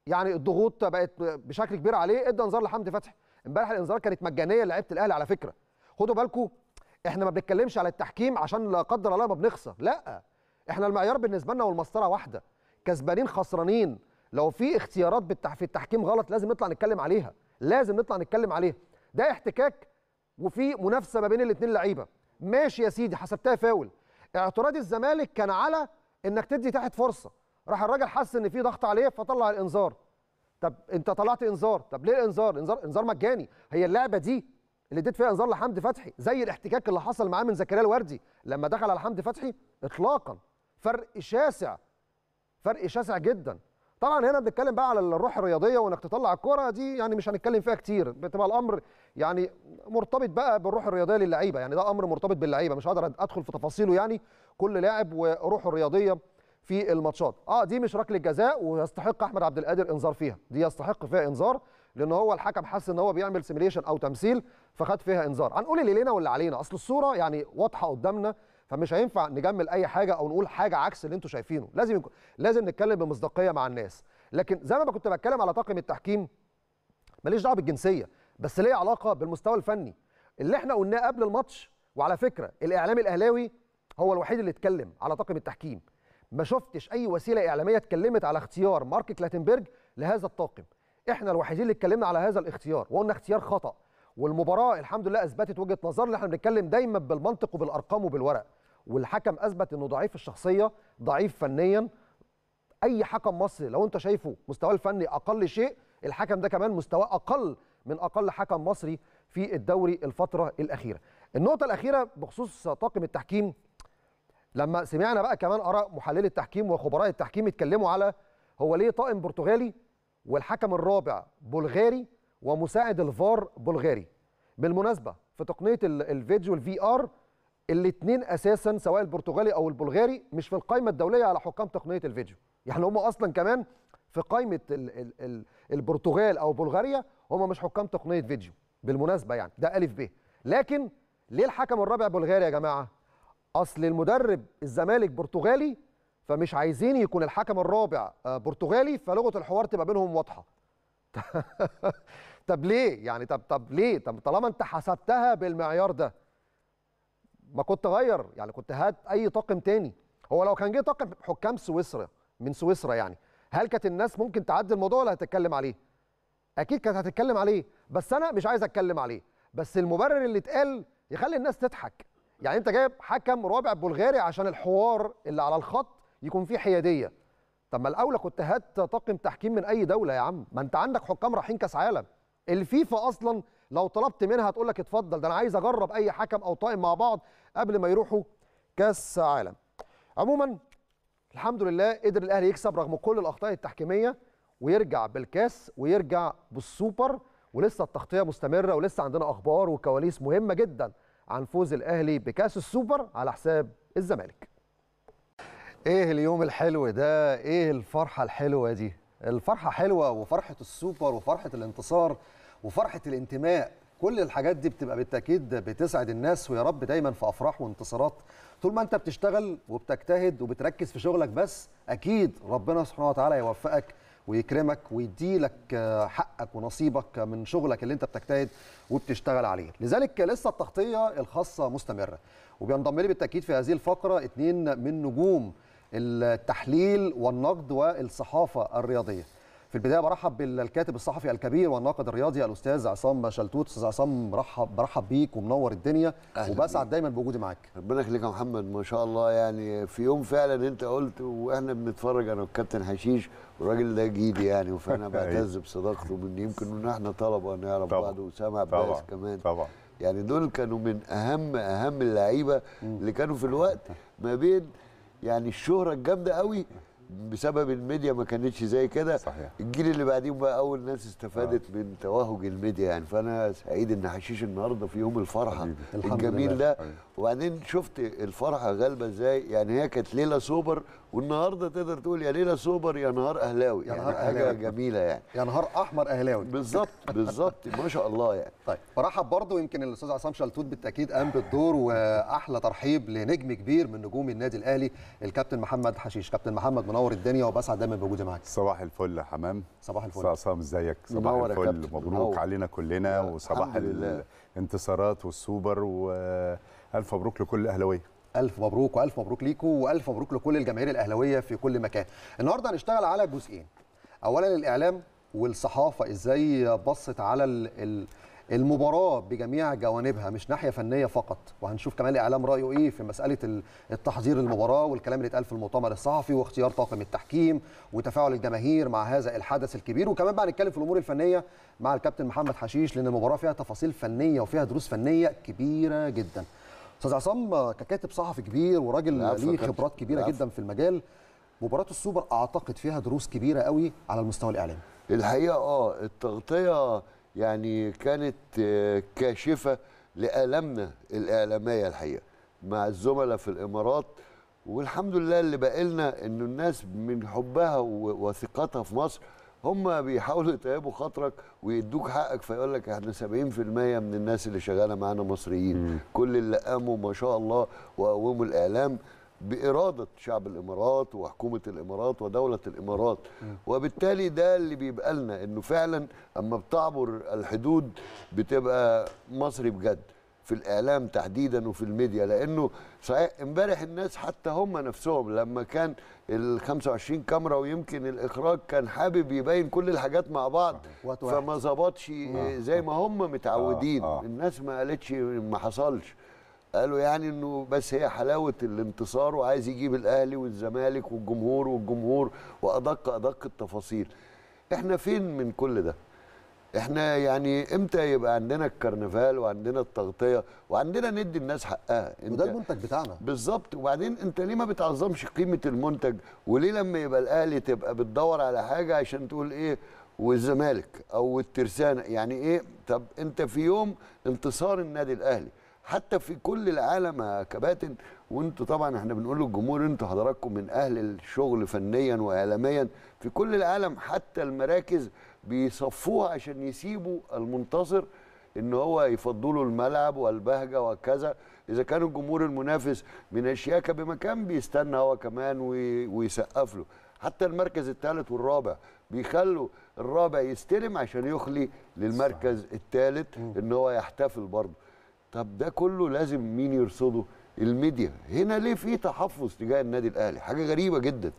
يعني الضغوط بقت بشكل كبير عليه ادى انذار لحمدي فتحي امبارح الانذار كانت مجانيه لعيبه الاهلي على فكره خدوا بالكم احنا ما بنتكلمش على التحكيم عشان لا قدر الله ما بنخسر لا احنا المعيار بالنسبه لنا والمسطره واحده كسبانين خسرانين لو في اختيارات في التحكيم غلط لازم نطلع نتكلم عليها لازم نطلع نتكلم عليها ده احتكاك وفي منافسه ما بين الاثنين لعيبه ماشي يا سيدي حسبتها فاول اعتراض الزمالك كان على انك تدي تحت فرصه راح الراجل حس ان في ضغط عليه فطلع الانذار طب انت طلعت انذار طب ليه الانذار انذار انذار مجاني هي اللعبه دي اللي اديت فيها انذار لحمدي فتحي زي الاحتكاك اللي حصل معاه من زكريا الوردي لما دخل على حمدي فتحي اطلاقا فرق شاسع فرق شاسع جدا طبعا هنا بنتكلم بقى على الروح الرياضيه وانك تطلع الكوره دي يعني مش هنتكلم فيها كتير بتبقى الامر يعني مرتبط بقى بالروح الرياضيه للعيبه يعني ده امر مرتبط باللعيبه مش هقدر ادخل في تفاصيله يعني كل لاعب وروحه الرياضيه في الماتشات اه دي مش ركله جزاء ويستحق احمد عبد القادر انذار فيها دي يستحق فيها انذار لان هو الحكم حس ان هو بيعمل سيميليشن او تمثيل فخد فيها انذار هنقول اللي لينا واللي علينا اصل الصوره يعني واضحه قدامنا فمش هينفع نجمل اي حاجه او نقول حاجه عكس اللي انتم شايفينه لازم يكون لازم نتكلم بمصداقيه مع الناس لكن زي ما كنت بتكلم على طاقم التحكيم ماليش دعوه بالجنسيه بس ليه علاقه بالمستوى الفني اللي احنا قلناه قبل الماتش وعلى فكره الاعلام الاهلاوي هو الوحيد اللي اتكلم على طاقم التحكيم ما شفتش اي وسيله اعلاميه اتكلمت على اختيار مارك كلاتنبرج لهذا الطاقم احنا الوحيدين اللي اتكلمنا على هذا الاختيار وقلنا اختيار خطا والمباراه الحمد لله اثبتت وجهه نظرنا احنا بنتكلم دايما بالمنطق وبالارقام وبالورق والحكم اثبت انه ضعيف الشخصيه ضعيف فنيا اي حكم مصري لو انت شايفه مستواه الفني اقل شيء الحكم ده كمان مستواه اقل من اقل حكم مصري في الدوري الفتره الاخيره النقطه الاخيره بخصوص طاقم التحكيم لما سمعنا بقى كمان اراء محللي التحكيم وخبراء التحكيم اتكلموا على هو ليه طائم برتغالي والحكم الرابع بلغاري ومساعد الفار بلغاري بالمناسبه في تقنيه الفيديو الفي ار الاثنين اساسا سواء البرتغالي او البلغاري مش في القائمه الدوليه على حكام تقنيه الفيديو يعني هم اصلا كمان في قائمه البرتغال او بلغاريا هم مش حكام تقنيه فيديو بالمناسبه يعني ده الف ب لكن ليه الحكم الرابع بلغاري يا جماعه اصل المدرب الزمالك برتغالي فمش عايزين يكون الحكم الرابع آه، برتغالي فلغه الحوار تبقى بينهم واضحه طب ليه يعني طب طب ليه طب طالما انت حسبتها بالمعيار ده ما كنت غير يعني كنت هات اي طاقم تاني هو لو كان جه طاقم حكام سويسرا من سويسرا يعني هل كانت الناس ممكن تعدي الموضوع ولا هتتكلم عليه اكيد كانت هتتكلم عليه بس انا مش عايز اتكلم عليه بس المبرر اللي اتقال يخلي الناس تضحك يعني انت جايب حكم رابع بلغاري عشان الحوار اللي على الخط يكون فيه حياديه طب ما الاولى كنت هات طاقم تحكيم من اي دوله يا عم ما انت عندك حكام رايحين كاس عالم الفيفا اصلا لو طلبت منها تقول لك اتفضل ده انا عايز اجرب اي حكم او طاقم مع بعض قبل ما يروحوا كاس عالم عموما الحمد لله قدر الاهلي يكسب رغم كل الاخطاء التحكيميه ويرجع بالكاس ويرجع بالسوبر ولسه التغطيه مستمره ولسه عندنا اخبار وكواليس مهمه جدا عن فوز الاهلي بكاس السوبر على حساب الزمالك ايه اليوم الحلو ده ايه الفرحه الحلوه دي الفرحه حلوه وفرحه السوبر وفرحه الانتصار وفرحه الانتماء كل الحاجات دي بتبقى بالتاكيد بتسعد الناس ويا رب دايما في افراح وانتصارات طول ما انت بتشتغل وبتجتهد وبتركز في شغلك بس اكيد ربنا سبحانه وتعالى يوفقك ويكرمك ويديلك آه، حقك ونصيبك من شغلك اللي انت بتجتهد وبتشتغل عليه لذلك لسه التغطيه الخاصه مستمره وبينضم لي بالتاكيد في هذه الفقره اثنين من نجوم التحليل والنقد والصحافه الرياضيه في البدايه برحب بالكاتب الصحفي الكبير والناقد الرياضي الاستاذ عصام شلتوت استاذ عصام رحب برحب بيك ومنور الدنيا وبسعد دايما بوجودي معاك ربنا يخليك يا محمد ما شاء الله يعني في يوم فعلا انت قلت واحنا بنتفرج انا والكابتن حشيش والراجل ده جيلي يعني فانا بعتز بصداقته من يمكن ان احنا طلبه نعرف بعض وسامع عباس كمان طبعا يعني دول كانوا من اهم اهم اللعيبه اللي كانوا في الوقت ما بين يعني الشهره الجامده قوي بسبب الميديا ما كانتش زي كده صحيح الجيل اللي بعديهم بقى اول ناس استفادت آه. من توهج الميديا يعني فانا سعيد ان حشيش النهارده في يوم الفرحه الجميل ده وبعدين شفت الفرحه غالبه ازاي يعني هي كانت ليله سوبر والنهارده تقدر تقول يا ليله سوبر يا نهار اهلاوي يعني يا يعني نهار حاجه أهلاوي. جميله يعني يا نهار احمر اهلاوي بالظبط بالظبط ما شاء الله يعني طيب برحب برضه يمكن الاستاذ عصام شلتوت بالتاكيد قام بالدور واحلى ترحيب لنجم كبير من نجوم النادي الاهلي الكابتن محمد حشيش كابتن محمد منور الدنيا وبسعد دايما بوجودي معاك صباح الفل يا حمام صباح الفل استاذ عصام ازيك صباح الفل مبروك منور. علينا كلنا وصباح الانتصارات والسوبر والف مبروك لكل الاهلاويه الف مبروك والف مبروك ليكم والف مبروك لكل الجماهير الاهلاويه في كل مكان النهارده هنشتغل على جزئين اولا الاعلام والصحافه ازاي بصت على المباراه بجميع جوانبها مش ناحيه فنيه فقط وهنشوف كمان الاعلام رايه ايه في مساله التحضير للمباراه والكلام اللي اتقال في المؤتمر الصحفي واختيار طاقم التحكيم وتفاعل الجماهير مع هذا الحدث الكبير وكمان بقى هنتكلم في الامور الفنيه مع الكابتن محمد حشيش لان المباراه فيها تفاصيل فنيه وفيها دروس فنيه كبيره جدا استاذ عصام ككاتب صحفي كبير وراجل ليه خبرات كبيره جدا في المجال مباراه السوبر اعتقد فيها دروس كبيره قوي على المستوى الاعلامي الحقيقه اه التغطيه يعني كانت آه، كاشفه لالمنا الاعلاميه الحقيقه مع الزملاء في الامارات والحمد لله اللي بقى لنا ان الناس من حبها وثقتها في مصر هم بيحاولوا يتعبوا خاطرك ويدوك حقك فيقول لك احنا 70% من الناس اللي شغاله معانا مصريين مم. كل اللي قاموا ما شاء الله وقوموا الاعلام باراده شعب الامارات وحكومه الامارات ودوله الامارات مم. وبالتالي ده اللي بيبقى لنا انه فعلا اما بتعبر الحدود بتبقى مصري بجد في الاعلام تحديدا وفي الميديا لانه صحيح امبارح الناس حتى هم نفسهم لما كان ال 25 كاميرا ويمكن الاخراج كان حابب يبين كل الحاجات مع بعض فما ظبطش آه. زي ما هم متعودين آه. آه. الناس ما قالتش ما حصلش قالوا يعني انه بس هي حلاوه الانتصار وعايز يجيب الاهلي والزمالك والجمهور والجمهور وادق ادق التفاصيل احنا فين من كل ده احنا يعني امتى يبقى عندنا الكرنفال وعندنا التغطيه وعندنا ندي الناس حقها وده المنتج بتاعنا بالظبط وبعدين انت ليه ما بتعظمش قيمه المنتج وليه لما يبقى الاهلي تبقى بتدور على حاجه عشان تقول ايه والزمالك او الترسانه يعني ايه طب انت في يوم انتصار النادي الاهلي حتى في كل العالم يا كباتن وانتوا طبعا احنا بنقول للجمهور انتوا حضراتكم من اهل الشغل فنيا واعلاميا في كل العالم حتى المراكز بيصفوها عشان يسيبوا المنتصر ان هو يفضوا له الملعب والبهجه وكذا اذا كان الجمهور المنافس من الشياكه بمكان بيستنى هو كمان ويسقف له حتى المركز الثالث والرابع بيخلوا الرابع يستلم عشان يخلي للمركز الثالث ان هو يحتفل برضه طب ده كله لازم مين يرصده الميديا هنا ليه في تحفظ تجاه النادي الاهلي حاجه غريبه جدا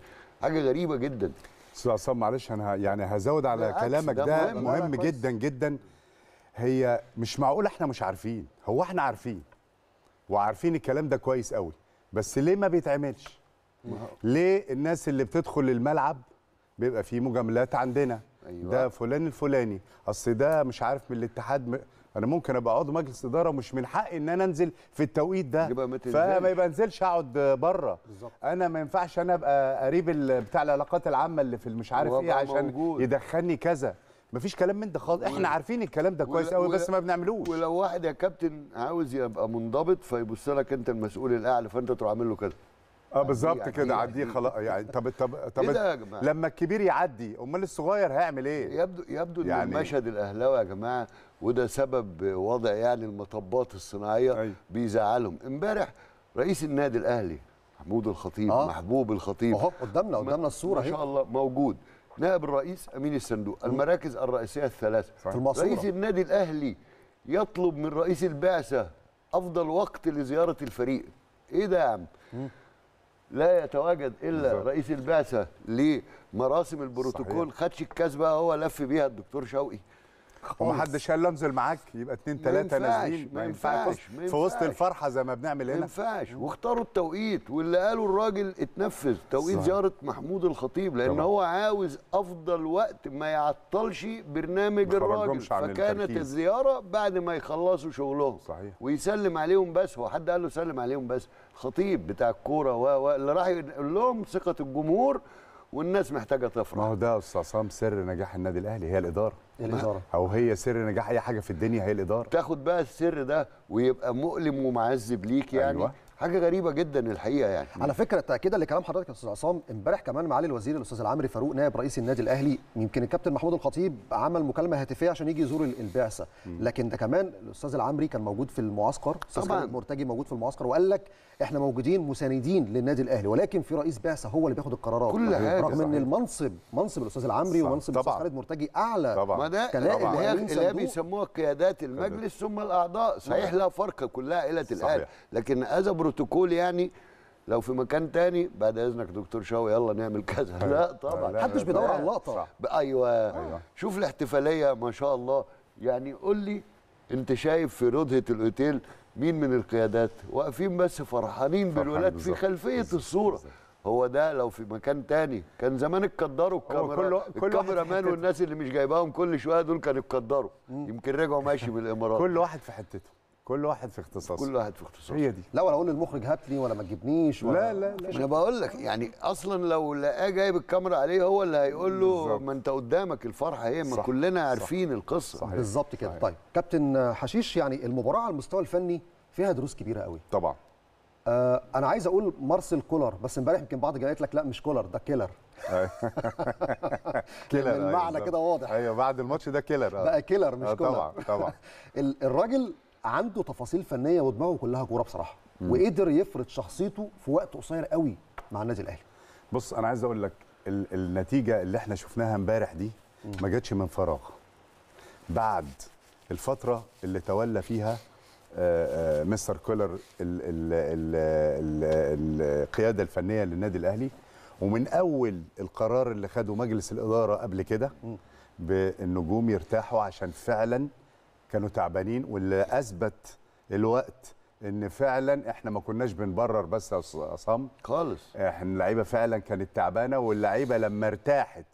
حاجه غريبه جدا استاذ عصام معلش انا يعني هزود على كلامك ده, ده مهم, مهم جدا جدا هي مش معقول احنا مش عارفين هو احنا عارفين وعارفين الكلام ده كويس قوي بس ليه ما بيتعملش ليه الناس اللي بتدخل الملعب بيبقى فيه مجاملات عندنا أيوة. ده فلان الفلاني اصل ده مش عارف من الاتحاد م... انا ممكن ابقى عضو مجلس اداره مش من حقي ان انا انزل في التوقيت ده فما يبقى انزلش اقعد بره بالزبط. انا ما ينفعش انا ابقى قريب بتاع العلاقات العامه اللي في مش عارف ايه عشان موجود. يدخلني كذا مفيش كلام من ده خالص احنا عارفين الكلام ده كويس قوي بس ما بنعملوش ولو واحد يا كابتن عاوز يبقى منضبط فيبص لك انت المسؤول الاعلى فانت تروح عامل له كده اه بالظبط يعني. كده عديه يعني خلاص يعني طب طب طب إيه لما الكبير يعدي امال الصغير هيعمل ايه؟ يبدو يبدو يعني ان المشهد الاهلاوي يا جماعه وده سبب وضع يعني المطبات الصناعيه أي. بيزعلهم امبارح رئيس النادي الاهلي محمود الخطيب آه. محبوب الخطيب اهو قدامنا قدامنا الصوره ما شاء الله موجود نائب الرئيس امين الصندوق المراكز الرئيسيه الثلاثه في المقصورة. رئيس النادي الاهلي يطلب من رئيس البعثه افضل وقت لزياره الفريق ايه ده يا عم لا يتواجد الا رئيس البعثه لمراسم البروتوكول خدش الكاس بقى هو لف بيها الدكتور شوقي ومحدش قال له انزل معاك يبقى اتنين تلاته نازلين ما ينفعش في وسط الفرحه زي ما بنعمل هنا ما ينفعش واختاروا التوقيت واللي قاله الراجل اتنفذ توقيت زياره محمود الخطيب لان طبعا. هو عاوز افضل وقت ما يعطلش برنامج الراجل فكانت التركيز. الزياره بعد ما يخلصوا شغلهم صحيح. ويسلم عليهم بس هو حد قال له سلم عليهم بس خطيب بتاع الكوره و و... اللي راح يقول لهم ثقه الجمهور والناس محتاجه تفرح ما هو ده استاذ عصام سر نجاح النادي الاهلي هي الاداره إيه الاداره او هي سر نجاح اي حاجه في الدنيا هي الاداره تاخد بقى السر ده ويبقى مؤلم ومعذب ليك يعني أيوة. حاجه غريبه جدا الحقيقه يعني على فكره تاكيدا لكلام حضرتك يا استاذ عصام امبارح كمان معالي الوزير الاستاذ العمري فاروق نائب رئيس النادي الاهلي يمكن الكابتن محمود الخطيب عمل مكالمه هاتفيه عشان يجي يزور البعثه لكن ده كمان الاستاذ العمري كان موجود في المعسكر الاستاذ خالد موجود في المعسكر وقال لك احنا موجودين مساندين للنادي الاهلي ولكن في رئيس بعثه هو اللي بياخد القرارات كل حاجه رغم صحيح. ان المنصب منصب الاستاذ العمري ومنصب الاستاذ خالد مرتجي اعلى طبعا ما ده اللي هي بيسموها قيادات المجلس ثم الاعضاء صحيح لا فرق كلها عيله الاهلي لكن هذا بروتوكول يعني لو في مكان تاني بعد اذنك دكتور شاوي يلا نعمل كذا طيب. لا طبعا طيب. محدش بيدور على اللقطه ايوه ايوه شوف الاحتفاليه ما شاء الله يعني قول لي انت شايف في ردهه الاوتيل مين من القيادات واقفين بس فرحانين بالولاد في خلفيه بالزبط. الصوره بالزبط. هو ده لو في مكان تاني كان زمان اتقدروا الكاميرا كل الكاميرا مان والناس اللي مش جايباهم كل شويه دول كانوا اتقدروا يمكن رجعوا ماشي من الامارات كل واحد في حتته كل واحد في اختصاصه كل واحد في اختصاصه هي دي لا ولا اقول للمخرج هات لي ولا ما تجيبنيش ولا لا لا لا انا بقول لك يعني اصلا لو لقاه جايب الكاميرا عليه هو اللي هيقول له ما انت قدامك الفرحه هي إيه؟ ما كلنا عارفين صح. القصه بالظبط كده صحيح. طيب كابتن حشيش يعني المباراه على المستوى الفني فيها دروس كبيره قوي طبعا آه انا عايز اقول مارسيل كولر بس امبارح يمكن بعض قالت لك لا مش كولر ده كيلر كيلر يعني أيوة، المعنى كده واضح ايوه بعد الماتش ده كيلر آه. بقى كيلر مش آه، كولر طبعا طبعا الراجل عنده تفاصيل فنيه ودماغه كلها كوره بصراحه مم. وقدر يفرض شخصيته في وقت قصير قوي مع النادي الاهلي بص انا عايز اقول لك ال النتيجه اللي احنا شفناها امبارح دي مم. ما جاتش من فراغ بعد الفتره اللي تولى فيها آآ آه، آآ آه، مستر كولر ال ال ال ال القياده الفنيه للنادي الاهلي ومن اول القرار اللي خده مجلس الاداره قبل كده بالنجوم يرتاحوا عشان فعلا كانوا تعبانين واللي اثبت الوقت ان فعلا احنا ما كناش بنبرر بس يا عصام خالص احنا اللعيبه فعلا كانت تعبانه واللعيبه لما ارتاحت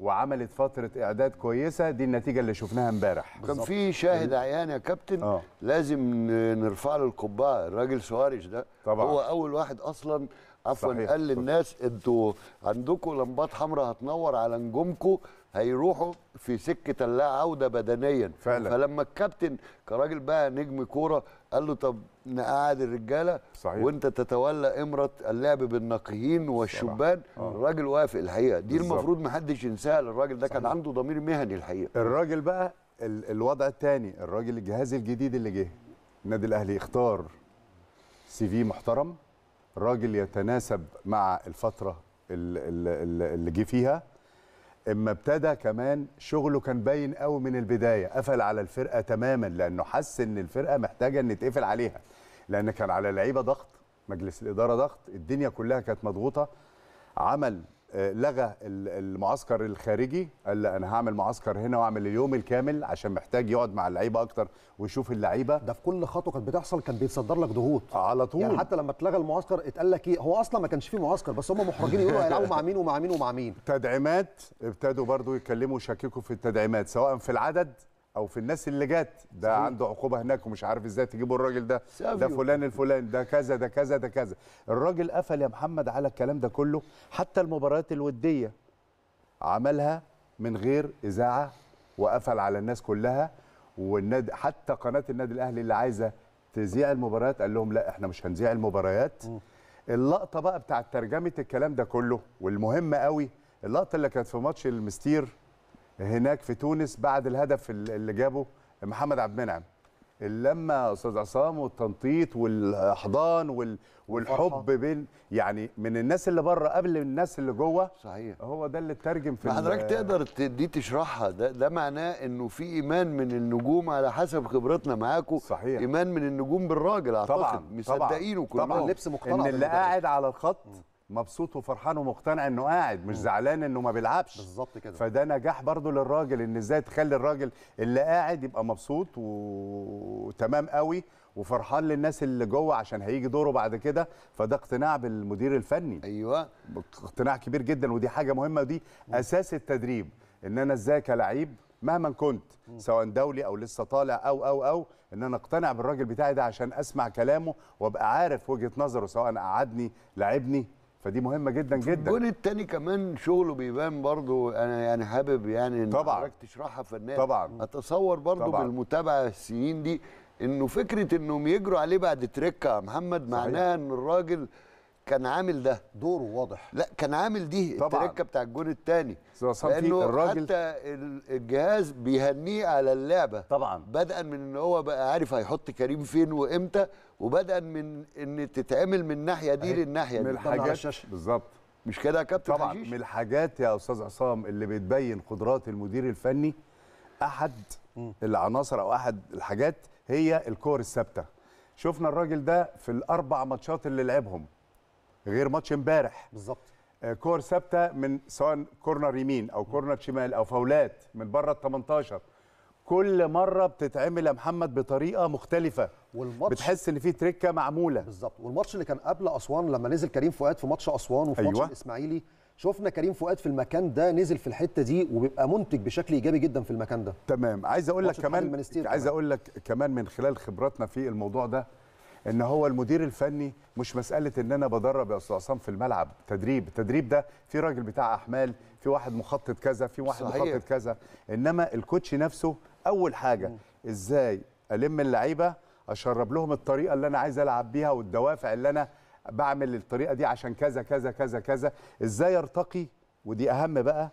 وعملت فتره اعداد كويسه دي النتيجه اللي شفناها امبارح كان في شاهد عيان يا كابتن آه. لازم نرفع له القبعه الراجل سواريش ده طبعا. هو اول واحد اصلا عفوا قال للناس انتوا عندكم لمبات حمراء هتنور على نجومكم هيروحوا في سكه اللا عوده بدنيا فعلا فلما الكابتن كراجل بقى نجم كوره قال له طب نقعد الرجاله صحيح. وانت تتولى امره اللعب بالنقيين والشبان آه. الراجل وافق الحقيقه دي بالزبط. المفروض ما حدش ينساها الراجل ده كان عنده ضمير مهني الحقيقه الراجل بقى ال الوضع الثاني الراجل الجهاز الجديد اللي جه النادي الاهلي اختار سي في محترم راجل يتناسب مع الفتره اللي جه فيها اما ابتدى كمان شغله كان باين قوي من البدايه قفل على الفرقه تماما لانه حس ان الفرقه محتاجه ان تقفل عليها لان كان على لعيبه ضغط مجلس الاداره ضغط الدنيا كلها كانت مضغوطه عمل لغى المعسكر الخارجي قال انا هعمل معسكر هنا واعمل اليوم الكامل عشان محتاج يقعد مع اللعيبه اكتر ويشوف اللعيبه ده في كل خطوه كانت بتحصل كان بيتصدر لك ضغوط على طول يعني حتى لما اتلغى المعسكر اتقال لك ايه هو اصلا ما كانش فيه معسكر بس هم محرجين يقولوا هيلعبوا مع مين ومع مين ومع مين تدعيمات ابتدوا برضو يتكلموا شككوا في التدعيمات سواء في العدد او في الناس اللي جت ده صحيح. عنده عقوبه هناك ومش عارف ازاي تجيبوا الراجل ده ده فلان الفلان ده كذا ده كذا ده كذا الراجل قفل يا محمد على الكلام ده كله حتى المباريات الوديه عملها من غير اذاعه وقفل على الناس كلها والنادي حتى قناه النادي الاهلي اللي عايزه تذيع المباريات قال لهم لا احنا مش هنذيع المباريات اللقطه بقى بتاعت ترجمه الكلام ده كله والمهم قوي اللقطه اللي كانت في ماتش المستير هناك في تونس بعد الهدف اللي جابه محمد عبد المنعم لما استاذ عصام والتنطيط والاحضان وال... والحب بين يعني من الناس اللي بره قبل الناس اللي جوه صحيح هو ده اللي اترجم في حضرتك تقدر دي تشرحها ده, ده معناه انه في ايمان من النجوم على حسب خبرتنا معاكم صحيح ايمان من النجوم بالراجل اعتقد مصدقينه كلهم طبعا لبس مقتنع ان اللي قاعد على الخط م. مبسوط وفرحان ومقتنع انه قاعد مش زعلان انه ما بيلعبش بالظبط كده فده نجاح برضه للراجل ان ازاي تخلي الراجل اللي قاعد يبقى مبسوط وتمام قوي وفرحان للناس اللي جوه عشان هيجي دوره بعد كده فده اقتناع بالمدير الفني ايوه اقتناع كبير جدا ودي حاجه مهمه ودي اساس التدريب ان انا ازاي كلعيب مهما كنت سواء دولي او لسه طالع او او او ان انا اقتنع بالراجل بتاعي ده عشان اسمع كلامه وابقى عارف وجهه نظره سواء قعدني لعبني فدي مهمه جدا جدا الجون الثاني كمان شغله بيبان برضو انا يعني حابب يعني ان طبعا حضرتك تشرحها فنان طبعا اتصور برضو طبعا بالمتابعه السنين دي انه فكره انهم يجروا عليه بعد تركه يا محمد معناها ان الراجل كان عامل ده دوره واضح لا كان عامل دي طبعا التركه بتاع الجون الثاني لانه الراجل حتى الجهاز بيهنيه على اللعبه طبعا بدءا من ان هو بقى عارف هيحط كريم فين وامتى وبدأ من ان تتعمل من الناحيه دي للناحيه دي من الحاجات بالظبط مش كده يا كابتن طبعا حجيش؟ من الحاجات يا استاذ عصام اللي بتبين قدرات المدير الفني احد م. العناصر او احد الحاجات هي الكور الثابته شفنا الراجل ده في الاربع ماتشات اللي لعبهم غير ماتش امبارح بالظبط آه، كور ثابته من سواء كورنر يمين او كورنر شمال او فاولات من بره ال 18 كل مره بتتعمل يا محمد بطريقه مختلفه والماتش بتحس ان في تريكه معموله بالظبط والماتش اللي كان قبل اسوان لما نزل كريم فؤاد في ماتش اسوان وفي أيوة. ماتش الاسماعيلي شفنا كريم فؤاد في المكان ده نزل في الحته دي وبيبقى منتج بشكل ايجابي جدا في المكان ده تمام عايز اقول لك كمان عايز اقول لك كمان من خلال خبراتنا في الموضوع ده ان هو المدير الفني مش مساله ان انا بدرب يا استاذ عصام في الملعب تدريب التدريب ده في راجل بتاع احمال في واحد مخطط كذا في واحد صحيح. مخطط كذا انما الكوتش نفسه اول حاجه ازاي الم اللعيبه اشرب لهم الطريقه اللي انا عايز العب بيها والدوافع اللي انا بعمل الطريقه دي عشان كذا كذا كذا كذا ازاي ارتقي ودي اهم بقى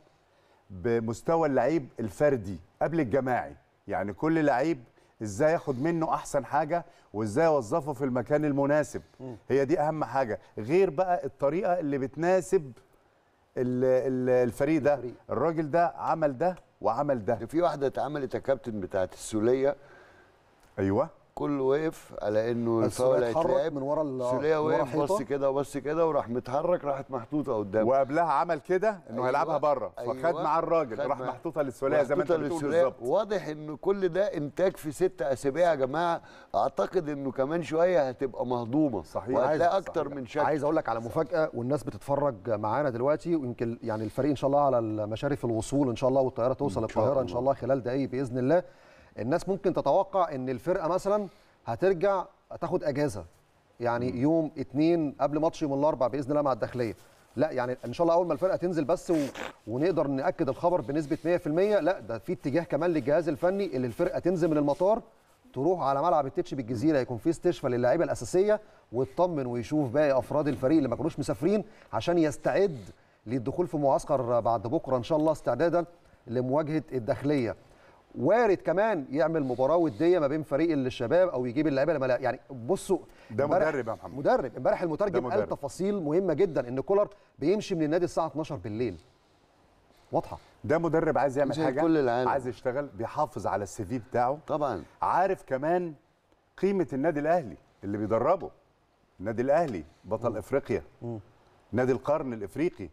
بمستوى اللعيب الفردي قبل الجماعي يعني كل لعيب ازاي ياخد منه احسن حاجه وازاي اوظفه في المكان المناسب هي دي اهم حاجه غير بقى الطريقه اللي بتناسب الفريق ده الراجل ده عمل ده وعمل ده في واحده اتعملت يا كابتن بتاعت السوليه ايوه كله وقف على انه الفاول هيتلعب من ورا السوليه وقف بص كده وبص كده وراح متحرك راحت محطوطه قدامه وقبلها عمل كده انه أيوة هيلعبها بره أيوة فخد مع الراجل راح محطوطه للسوليه زي ما انت بتقول بالظبط واضح ان كل ده انتاج في ست اسابيع يا جماعه اعتقد انه كمان شويه هتبقى مهضومه صحيح وهتلاقي اكتر صحيح. من شكل عايز اقول لك على مفاجاه والناس بتتفرج معانا دلوقتي ويمكن يعني الفريق ان شاء الله على مشارف الوصول ان شاء الله والطياره توصل القاهره ان شاء الله خلال دقايق باذن الله الناس ممكن تتوقع ان الفرقه مثلا هترجع تاخد اجازه يعني م. يوم اثنين قبل ماتش يوم الاربع باذن الله مع الداخليه لا يعني ان شاء الله اول ما الفرقه تنزل بس و... ونقدر ناكد الخبر بنسبه 100% لا ده في اتجاه كمان للجهاز الفني اللي الفرقه تنزل من المطار تروح على ملعب التتش بالجزيره يكون في استشفى للاعيبه الاساسيه ويطمن ويشوف باقي افراد الفريق اللي ما كانوش مسافرين عشان يستعد للدخول في معسكر بعد بكره ان شاء الله استعدادا لمواجهه الداخليه وارد كمان يعمل مباراه وديه ما بين فريق الشباب او يجيب اللعيبه لما يعني بصوا ده مدرب يا محمد مدرب امبارح المترجم قال تفاصيل مهمه جدا ان كولر بيمشي من النادي الساعه 12 بالليل واضحه ده مدرب عايز يعمل حاجه كل العالم. عايز يشتغل بيحافظ على السي في بتاعه طبعا عارف كمان قيمه النادي الاهلي اللي بيدربه النادي الاهلي بطل م. افريقيا م. نادي القرن الافريقي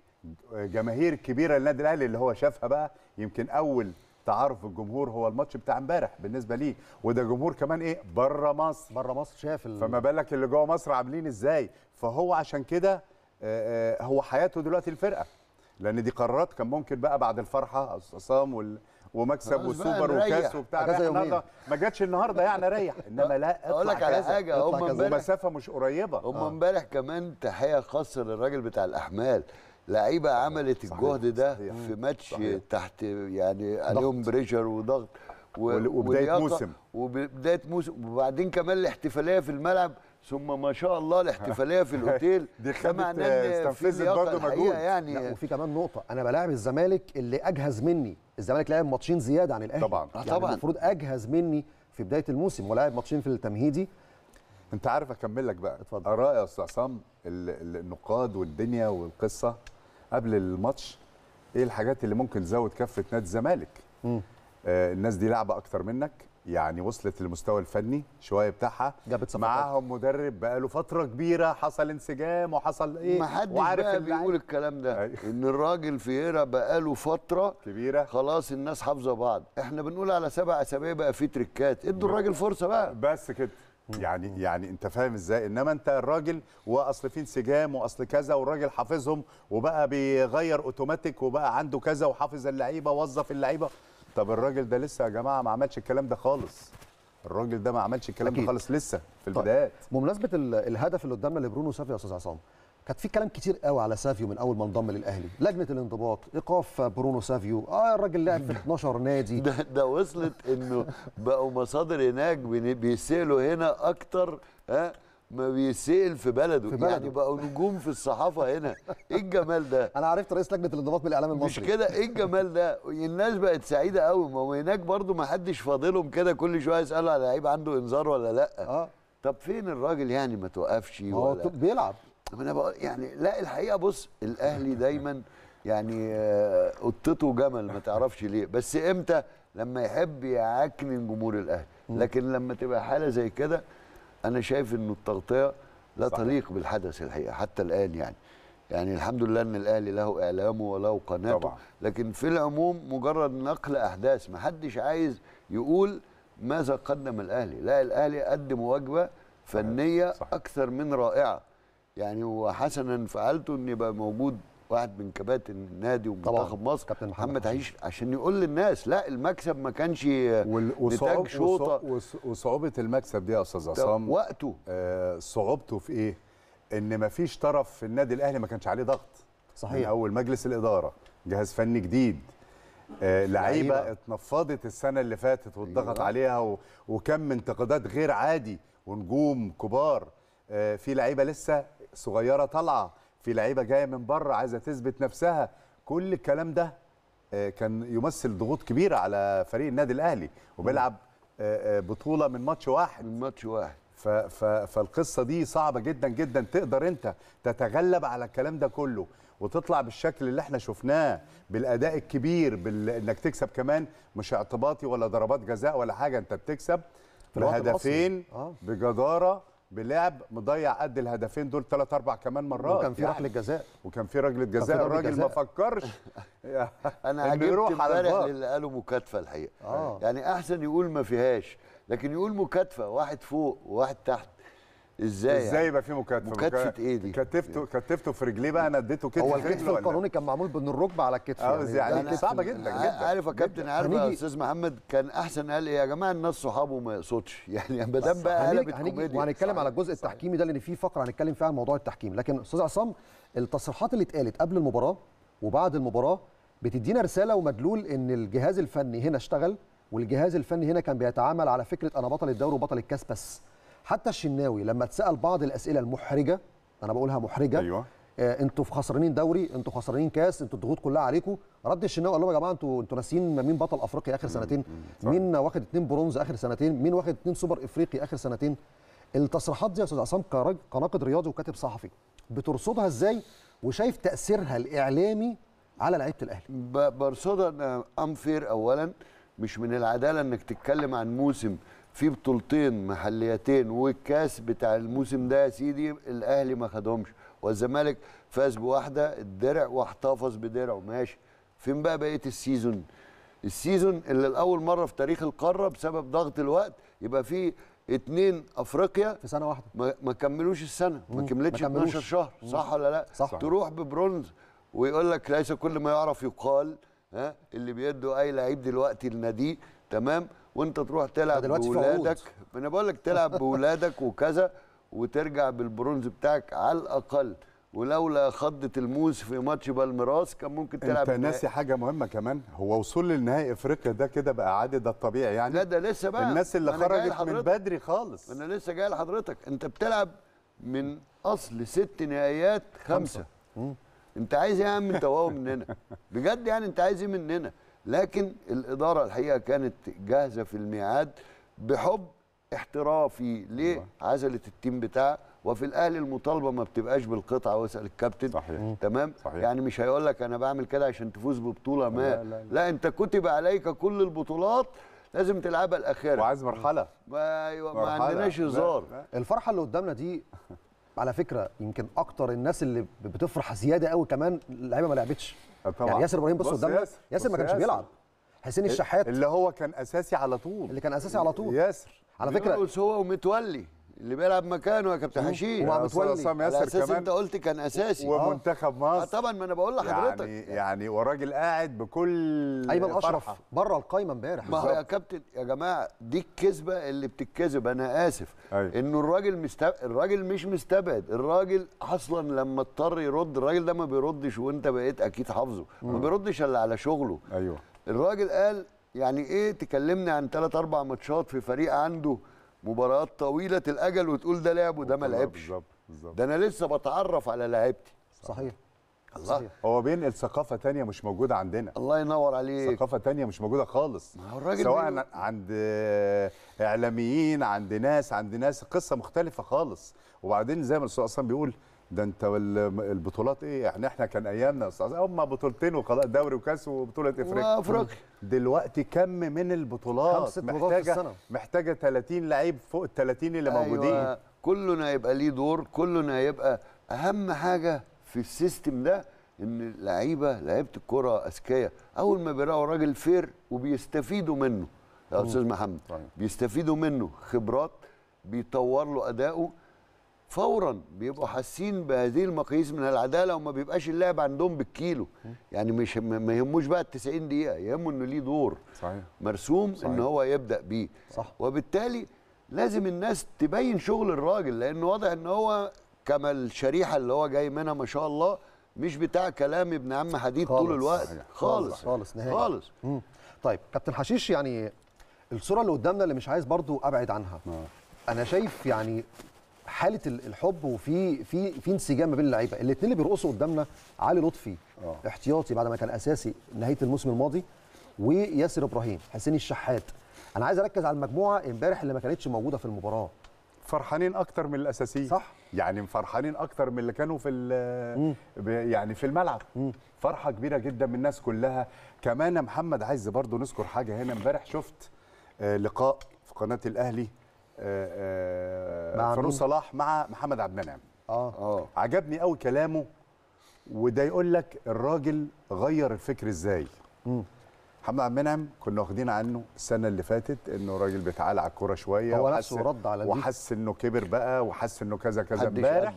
جماهير كبيره للنادي الاهلي اللي هو شافها بقى يمكن اول تعارف الجمهور هو الماتش بتاع امبارح بالنسبه ليه وده جمهور كمان ايه بره مصر بره مصر شاف فما بالك اللي جوه مصر عاملين ازاي فهو عشان كده آه، آه، هو حياته دلوقتي الفرقه لان دي قرارات كان ممكن بقى بعد الفرحه الصام وال... ومكسب وسوبر وكاس وبتاع النهارده ما جاتش النهارده يعني ريح انما لا اقول لك على حاجه هم مسافه مش قريبه هم آه. امبارح كمان تحيه خاصه للراجل بتاع الاحمال لعيبه عملت الجهد ده صحيح. في ماتش صحيح. تحت يعني عليهم بريشر وضغط وبدايه موسم وبدايه موسم وبعدين كمان الاحتفاليه في الملعب ثم ما شاء الله الاحتفاليه في الاوتيل دي خدت استنفذت برضه مجهود يعني لا وفي كمان نقطه انا بلاعب الزمالك اللي اجهز مني الزمالك لعب ماتشين زياده عن الاهلي طبعا يعني طبعا المفروض اجهز مني في بدايه الموسم ولاعب ماتشين في التمهيدي انت عارف اكمل لك بقى اتفضل اراء يا استاذ عصام النقاد والدنيا والقصه قبل الماتش ايه الحاجات اللي ممكن تزود كفه نادي الزمالك آه الناس دي لعبه اكتر منك يعني وصلت للمستوى الفني شويه بتاعها جابت صفقات معاهم مدرب بقى له فتره كبيره حصل انسجام وحصل ايه ما وعارف بقى بيقول الكلام ده أيوه. ان الراجل فييرا بقى له فتره كبيره خلاص الناس حافظه بعض احنا بنقول على سبع اسابيع بقى في تريكات ادوا الراجل فرصه بقى بس كده يعني يعني انت فاهم ازاي انما انت الراجل واصل في انسجام واصل كذا والراجل حافظهم وبقى بيغير اوتوماتيك وبقى عنده كذا وحافظ اللعيبه وظف اللعيبه طب الراجل ده لسه يا جماعه ما عملش الكلام ده خالص الراجل ده ما عملش الكلام أكيد. ده خالص لسه في طيب، البدايات طيب. بمناسبه الهدف اللي قدامنا لبرونو سافي يا استاذ عصام كانت في كلام كتير قوي على سافيو من اول ما انضم للاهلي لجنه الانضباط ايقاف برونو سافيو اه الراجل لعب في 12 نادي ده, ده وصلت انه بقوا مصادر هناك بيسالوا هنا اكتر ها آه، ما بيسال في بلده, في يعني بلده. يعني بقوا نجوم في الصحافه هنا ايه الجمال ده انا عرفت رئيس لجنه الانضباط من الاعلام المصري مش كده ايه الجمال ده الناس بقت سعيده قوي ما هو هناك برضه ما حدش فاضلهم كده كل شويه يسالوا على لعيب عنده انذار ولا لا اه طب فين الراجل يعني ما توقفش هو بيلعب انا بقول يعني لا الحقيقه بص الاهلي دايما يعني آه، قطته جمل ما تعرفش ليه بس امتى لما يحب يعكنن جمهور الاهلي لكن لما تبقى حاله زي كده انا شايف ان التغطيه لا صحيح. تليق بالحدث الحقيقه حتى الان يعني يعني الحمد لله ان الاهلي له اعلامه وله قناته طبعا. لكن في العموم مجرد نقل احداث ما حدش عايز يقول ماذا قدم الاهلي لا الاهلي قدم وجبه فنيه صحيح. اكثر من رائعه يعني هو حسنا فعلته ان يبقى موجود واحد من كباتن النادي ومنتخب مصر كابتن محمد عيش عشان يقول للناس لا المكسب ما كانش نتاج شوطه وصعوبه المكسب دي يا استاذ عصام وقته آه صعوبته في ايه؟ ان ما فيش طرف في النادي الاهلي ما كانش عليه ضغط صحيح من اول مجلس الاداره جهاز فني جديد آه لعيبه اتنفضت السنه اللي فاتت واتضغط أيوة. عليها و... وكم انتقادات غير عادي ونجوم كبار آه في لعيبه لسه صغيره طالعه في لعيبه جايه من بره عايزه تثبت نفسها كل الكلام ده آه، كان يمثل ضغوط كبيره على فريق النادي الاهلي وبيلعب آه، آه، بطوله من ماتش واحد من ماتش واحد ف ف فالقصه دي صعبه جدا جدا تقدر انت تتغلب على الكلام ده كله وتطلع بالشكل اللي احنا شفناه بالاداء الكبير انك تكسب كمان مش اعتباطي ولا ضربات جزاء ولا حاجه انت بتكسب بهدفين بجداره بلعب مضيع قد الهدفين دول ثلاث اربع كمان مرات وكان في يعني. ركله جزاء وكان في ركله جزاء الراجل ما فكرش انا عجبت امبارح اللي قالوا مكاتفه الحقيقه آه. يعني احسن يقول ما فيهاش لكن يقول مكاتفه واحد فوق وواحد تحت ازاي ازاي يعني؟ يبقى في مكاتفه مكاتفه ايه دي كتفته إيه؟ كتفته في رجليه بقى انا اديته كتف هو الكتف القانوني كان معمول بين الركبه على الكتف اه يعني, يعني صعبه جدا جدا عارف يا كابتن عارف يا استاذ محمد كان احسن قال ايه يا جماعه الناس صحابه ما يقصدش يعني ما دام بقى قلبت كوميديا وهنتكلم على الجزء التحكيمي ده لان في فقره هنتكلم فيها عن موضوع التحكيم لكن استاذ عصام التصريحات اللي اتقالت قبل المباراه وبعد المباراه بتدينا رساله ومدلول ان الجهاز الفني هنا اشتغل والجهاز الفني هنا كان بيتعامل على فكره انا بطل الدوري وبطل الكاس بس حتى الشناوي لما اتسال بعض الاسئله المحرجه انا بقولها محرجه ايوه آه انتوا خسرانين دوري انتوا خسرانين كاس انتوا الضغوط كلها عليكم رد الشناوي قال لهم يا جماعه انتوا انتوا ناسيين مين بطل افريقيا اخر سنتين مين واخد اتنين برونز اخر سنتين مين واخد اتنين سوبر افريقي اخر سنتين التصريحات دي يا استاذ عصام كناقد رياضي وكاتب صحفي بترصدها ازاي وشايف تاثيرها الاعلامي على لعيبه الاهلي برصدها انفير اولا مش من العداله انك تتكلم عن موسم في بطولتين محليتين والكاس بتاع الموسم ده يا سيدي الاهلي ما خدهمش والزمالك فاز بواحده الدرع واحتفظ بدرعه ماشي فين بقى بقيه السيزون السيزون اللي لاول مره في تاريخ القاره بسبب ضغط الوقت يبقى في اتنين افريقيا في سنه واحده ما, كملوش السنه ما كملتش 12 شهر صح ولا لا صح. تروح ببرونز ويقول لك ليس كل ما يعرف يقال ها اللي بيدوا اي لعيب دلوقتي لناديه تمام وانت تروح تلعب بولادك انا بقول لك تلعب بولادك وكذا وترجع بالبرونز بتاعك على الاقل ولولا خضة الموس في ماتش بالمراس كان ممكن تلعب انت ناسي حاجه مهمه كمان هو وصول للنهائي افريقيا ده كده بقى عادي ده الطبيعي يعني لا ده لسه بقى الناس اللي خرجت من بدري خالص انا لسه جاي لحضرتك انت بتلعب من اصل ست نهائيات خمسه, خمسة. انت عايز ايه يا عم انت مننا بجد يعني انت عايز ايه مننا لكن الاداره الحقيقه كانت جاهزه في الميعاد بحب احترافي لعزله التيم بتاعها وفي الاهلي المطالبه ما بتبقاش بالقطعه واسال الكابتن صحيح. تمام صحيح. يعني مش هيقول لك انا بعمل كده عشان تفوز ببطوله ما لا, لا, لا. لا انت كتب عليك كل البطولات لازم تلعبها الأخيرة وعايز مرحله ما, أيوة ما عندناش هزار الفرحه اللي قدامنا دي على فكره يمكن اكتر الناس اللي بتفرح زياده قوي كمان اللعيبه ما لعبتش طبعا يعني ياسر ابراهيم بص قدامنا ياسر, ياسر ما كانش ياسر. بيلعب حسين الشحات اللي هو كان اساسي على طول اللي كان اساسي على طول ياسر على فكره هو ومتولي اللي بيلعب مكانه يا كابتن حشيش ومع متولي آه، عصام ياسر كمان انت قلت كان اساسي ومنتخب آه. مصر آه طبعا ما انا بقول لحضرتك يعني يعني والراجل قاعد بكل ايمن اشرف بره القايمه امبارح ما هو يا كابتن يا جماعه دي الكذبه اللي بتتكذب انا اسف أي. انه الراجل مستب... الراجل مش مستبعد الراجل اصلا لما اضطر يرد الراجل ده ما بيردش وانت بقيت اكيد حافظه ما بيردش الا على شغله ايوه الراجل قال يعني ايه تكلمني عن ثلاث اربع ماتشات في فريق عنده مباريات طويله الاجل وتقول ده لعب وده ما لعبش بالظبط بالظبط ده انا لسه بتعرف على لعبتي صحيح الله صحيح. هو بينقل ثقافه تانية مش موجوده عندنا الله ينور عليك ثقافه تانية مش موجوده خالص ما هو الراجل سواء بيقول... عند اعلاميين عند ناس عند ناس قصه مختلفه خالص وبعدين زي ما الاستاذ اصلا بيقول ده انت البطولات ايه يعني احنا كان ايامنا يا استاذ هم بطولتين وخلاص دوري وكاس وبطوله افريقيا وافريقيا دلوقتي كم من البطولات محتاجه محتاجه 30 لعيب فوق ال 30 اللي أيوة. موجودين كلنا يبقى ليه دور كلنا يبقى اهم حاجه في السيستم ده ان اللعيبه لعيبه الكره اذكياء اول ما بيلاقوا راجل فير وبيستفيدوا منه يا استاذ محمد طيب. بيستفيدوا منه خبرات بيطور له اداؤه فورا بيبقوا حاسين بهذه المقاييس من العداله وما بيبقاش اللعب عندهم بالكيلو يعني مش ما يهموش بقى ال 90 دقيقه يهمه انه ليه دور صحيح. مرسوم صحيح. ان هو يبدا بيه صح. وبالتالي لازم الناس تبين شغل الراجل لان واضح ان هو كما الشريحه اللي هو جاي منها ما شاء الله مش بتاع كلام ابن عم حديد طول الوقت صحيح. خالص خالص نهائي. خالص مم. طيب كابتن حشيش يعني الصوره اللي قدامنا اللي مش عايز برضو ابعد عنها مم. آه. انا شايف يعني حاله الحب وفي في في انسجام ما بين اللعيبه الاثنين اللي بيرقصوا قدامنا علي لطفي أوه. احتياطي بعد ما كان اساسي نهايه الموسم الماضي وياسر ابراهيم حسين الشحات انا عايز اركز على المجموعه امبارح اللي ما كانتش موجوده في المباراه فرحانين اكتر من الاساسيين صح يعني فرحانين اكتر من اللي كانوا في يعني في الملعب مم. فرحه كبيره جدا من الناس كلها كمان محمد عايز برضو نذكر حاجه هنا امبارح شفت آه، لقاء في قناه الاهلي آه، آه، فاروق صلاح مع محمد عبد المنعم اه اه عجبني قوي كلامه وده يقول لك الراجل غير الفكر ازاي محمد عبد المنعم كنا واخدين عنه السنه اللي فاتت انه راجل بيتعالى على الكوره شويه هو نفسه رد على دي وحس انه كبر بقى وحس انه كذا كذا امبارح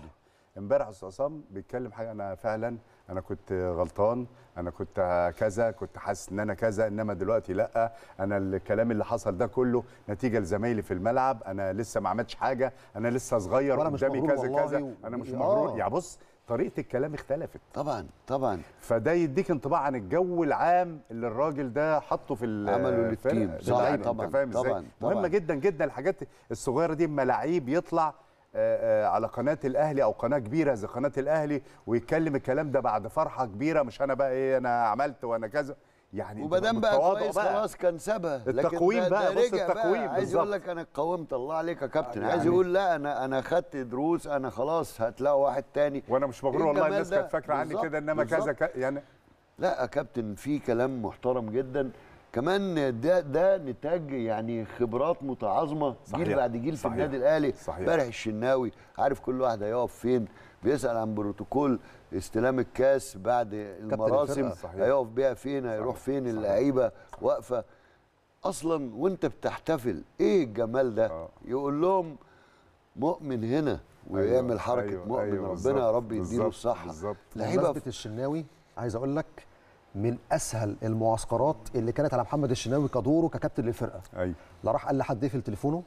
امبارح استاذ عصام بيتكلم حاجه انا فعلا انا كنت غلطان انا كنت كذا كنت حاسس ان انا كذا انما دلوقتي لا انا الكلام اللي حصل ده كله نتيجه لزمايلي في الملعب انا لسه ما عملتش حاجه انا لسه صغير قدامي كذا كذا انا مش مغرور يعني بص طريقه الكلام اختلفت طبعا طبعا فده يديك انطباع عن الجو العام اللي الراجل ده حطه في عمله للتيم صحيح طبعا انت فاهم ازاي مهمه جدا جدا الحاجات الصغيره دي اما لعيب يطلع آه، آه، على قناه الاهلي او قناه كبيره زي قناه الاهلي ويتكلم الكلام ده بعد فرحه كبيره مش انا بقى ايه انا عملت وانا كذا يعني وبدام بقى كويس خلاص كان سابها التقويم بقى بص التقويم بقى عايز يقول لك انا قومت الله عليك يا كابتن يعني عايز يقول لا انا انا خدت دروس انا خلاص هتلاقوا واحد تاني وانا مش مغرور والله الناس كانت فاكره عني كده انما كذا يعني لا يا كابتن في كلام محترم جدا كمان ده ده نتاج يعني خبرات متعاظمه جيل بعد جيل في النادي الاهلي فرح الشناوي عارف كل واحد هيقف فين بيسال عن بروتوكول استلام الكاس بعد المراسم هيقف بيها فين هيروح فين اللعيبه واقفه اصلا وانت بتحتفل ايه الجمال ده آه. يقول لهم مؤمن هنا ويعمل أيوة حركه أيوة مؤمن أيوة ربنا يا رب يديله الصحه لعيبه الشناوي عايز اقول لك من اسهل المعسكرات اللي كانت على محمد الشناوي كدوره ككابتن للفرقه ايوه لا راح قال لحد يقفل إيه تليفونه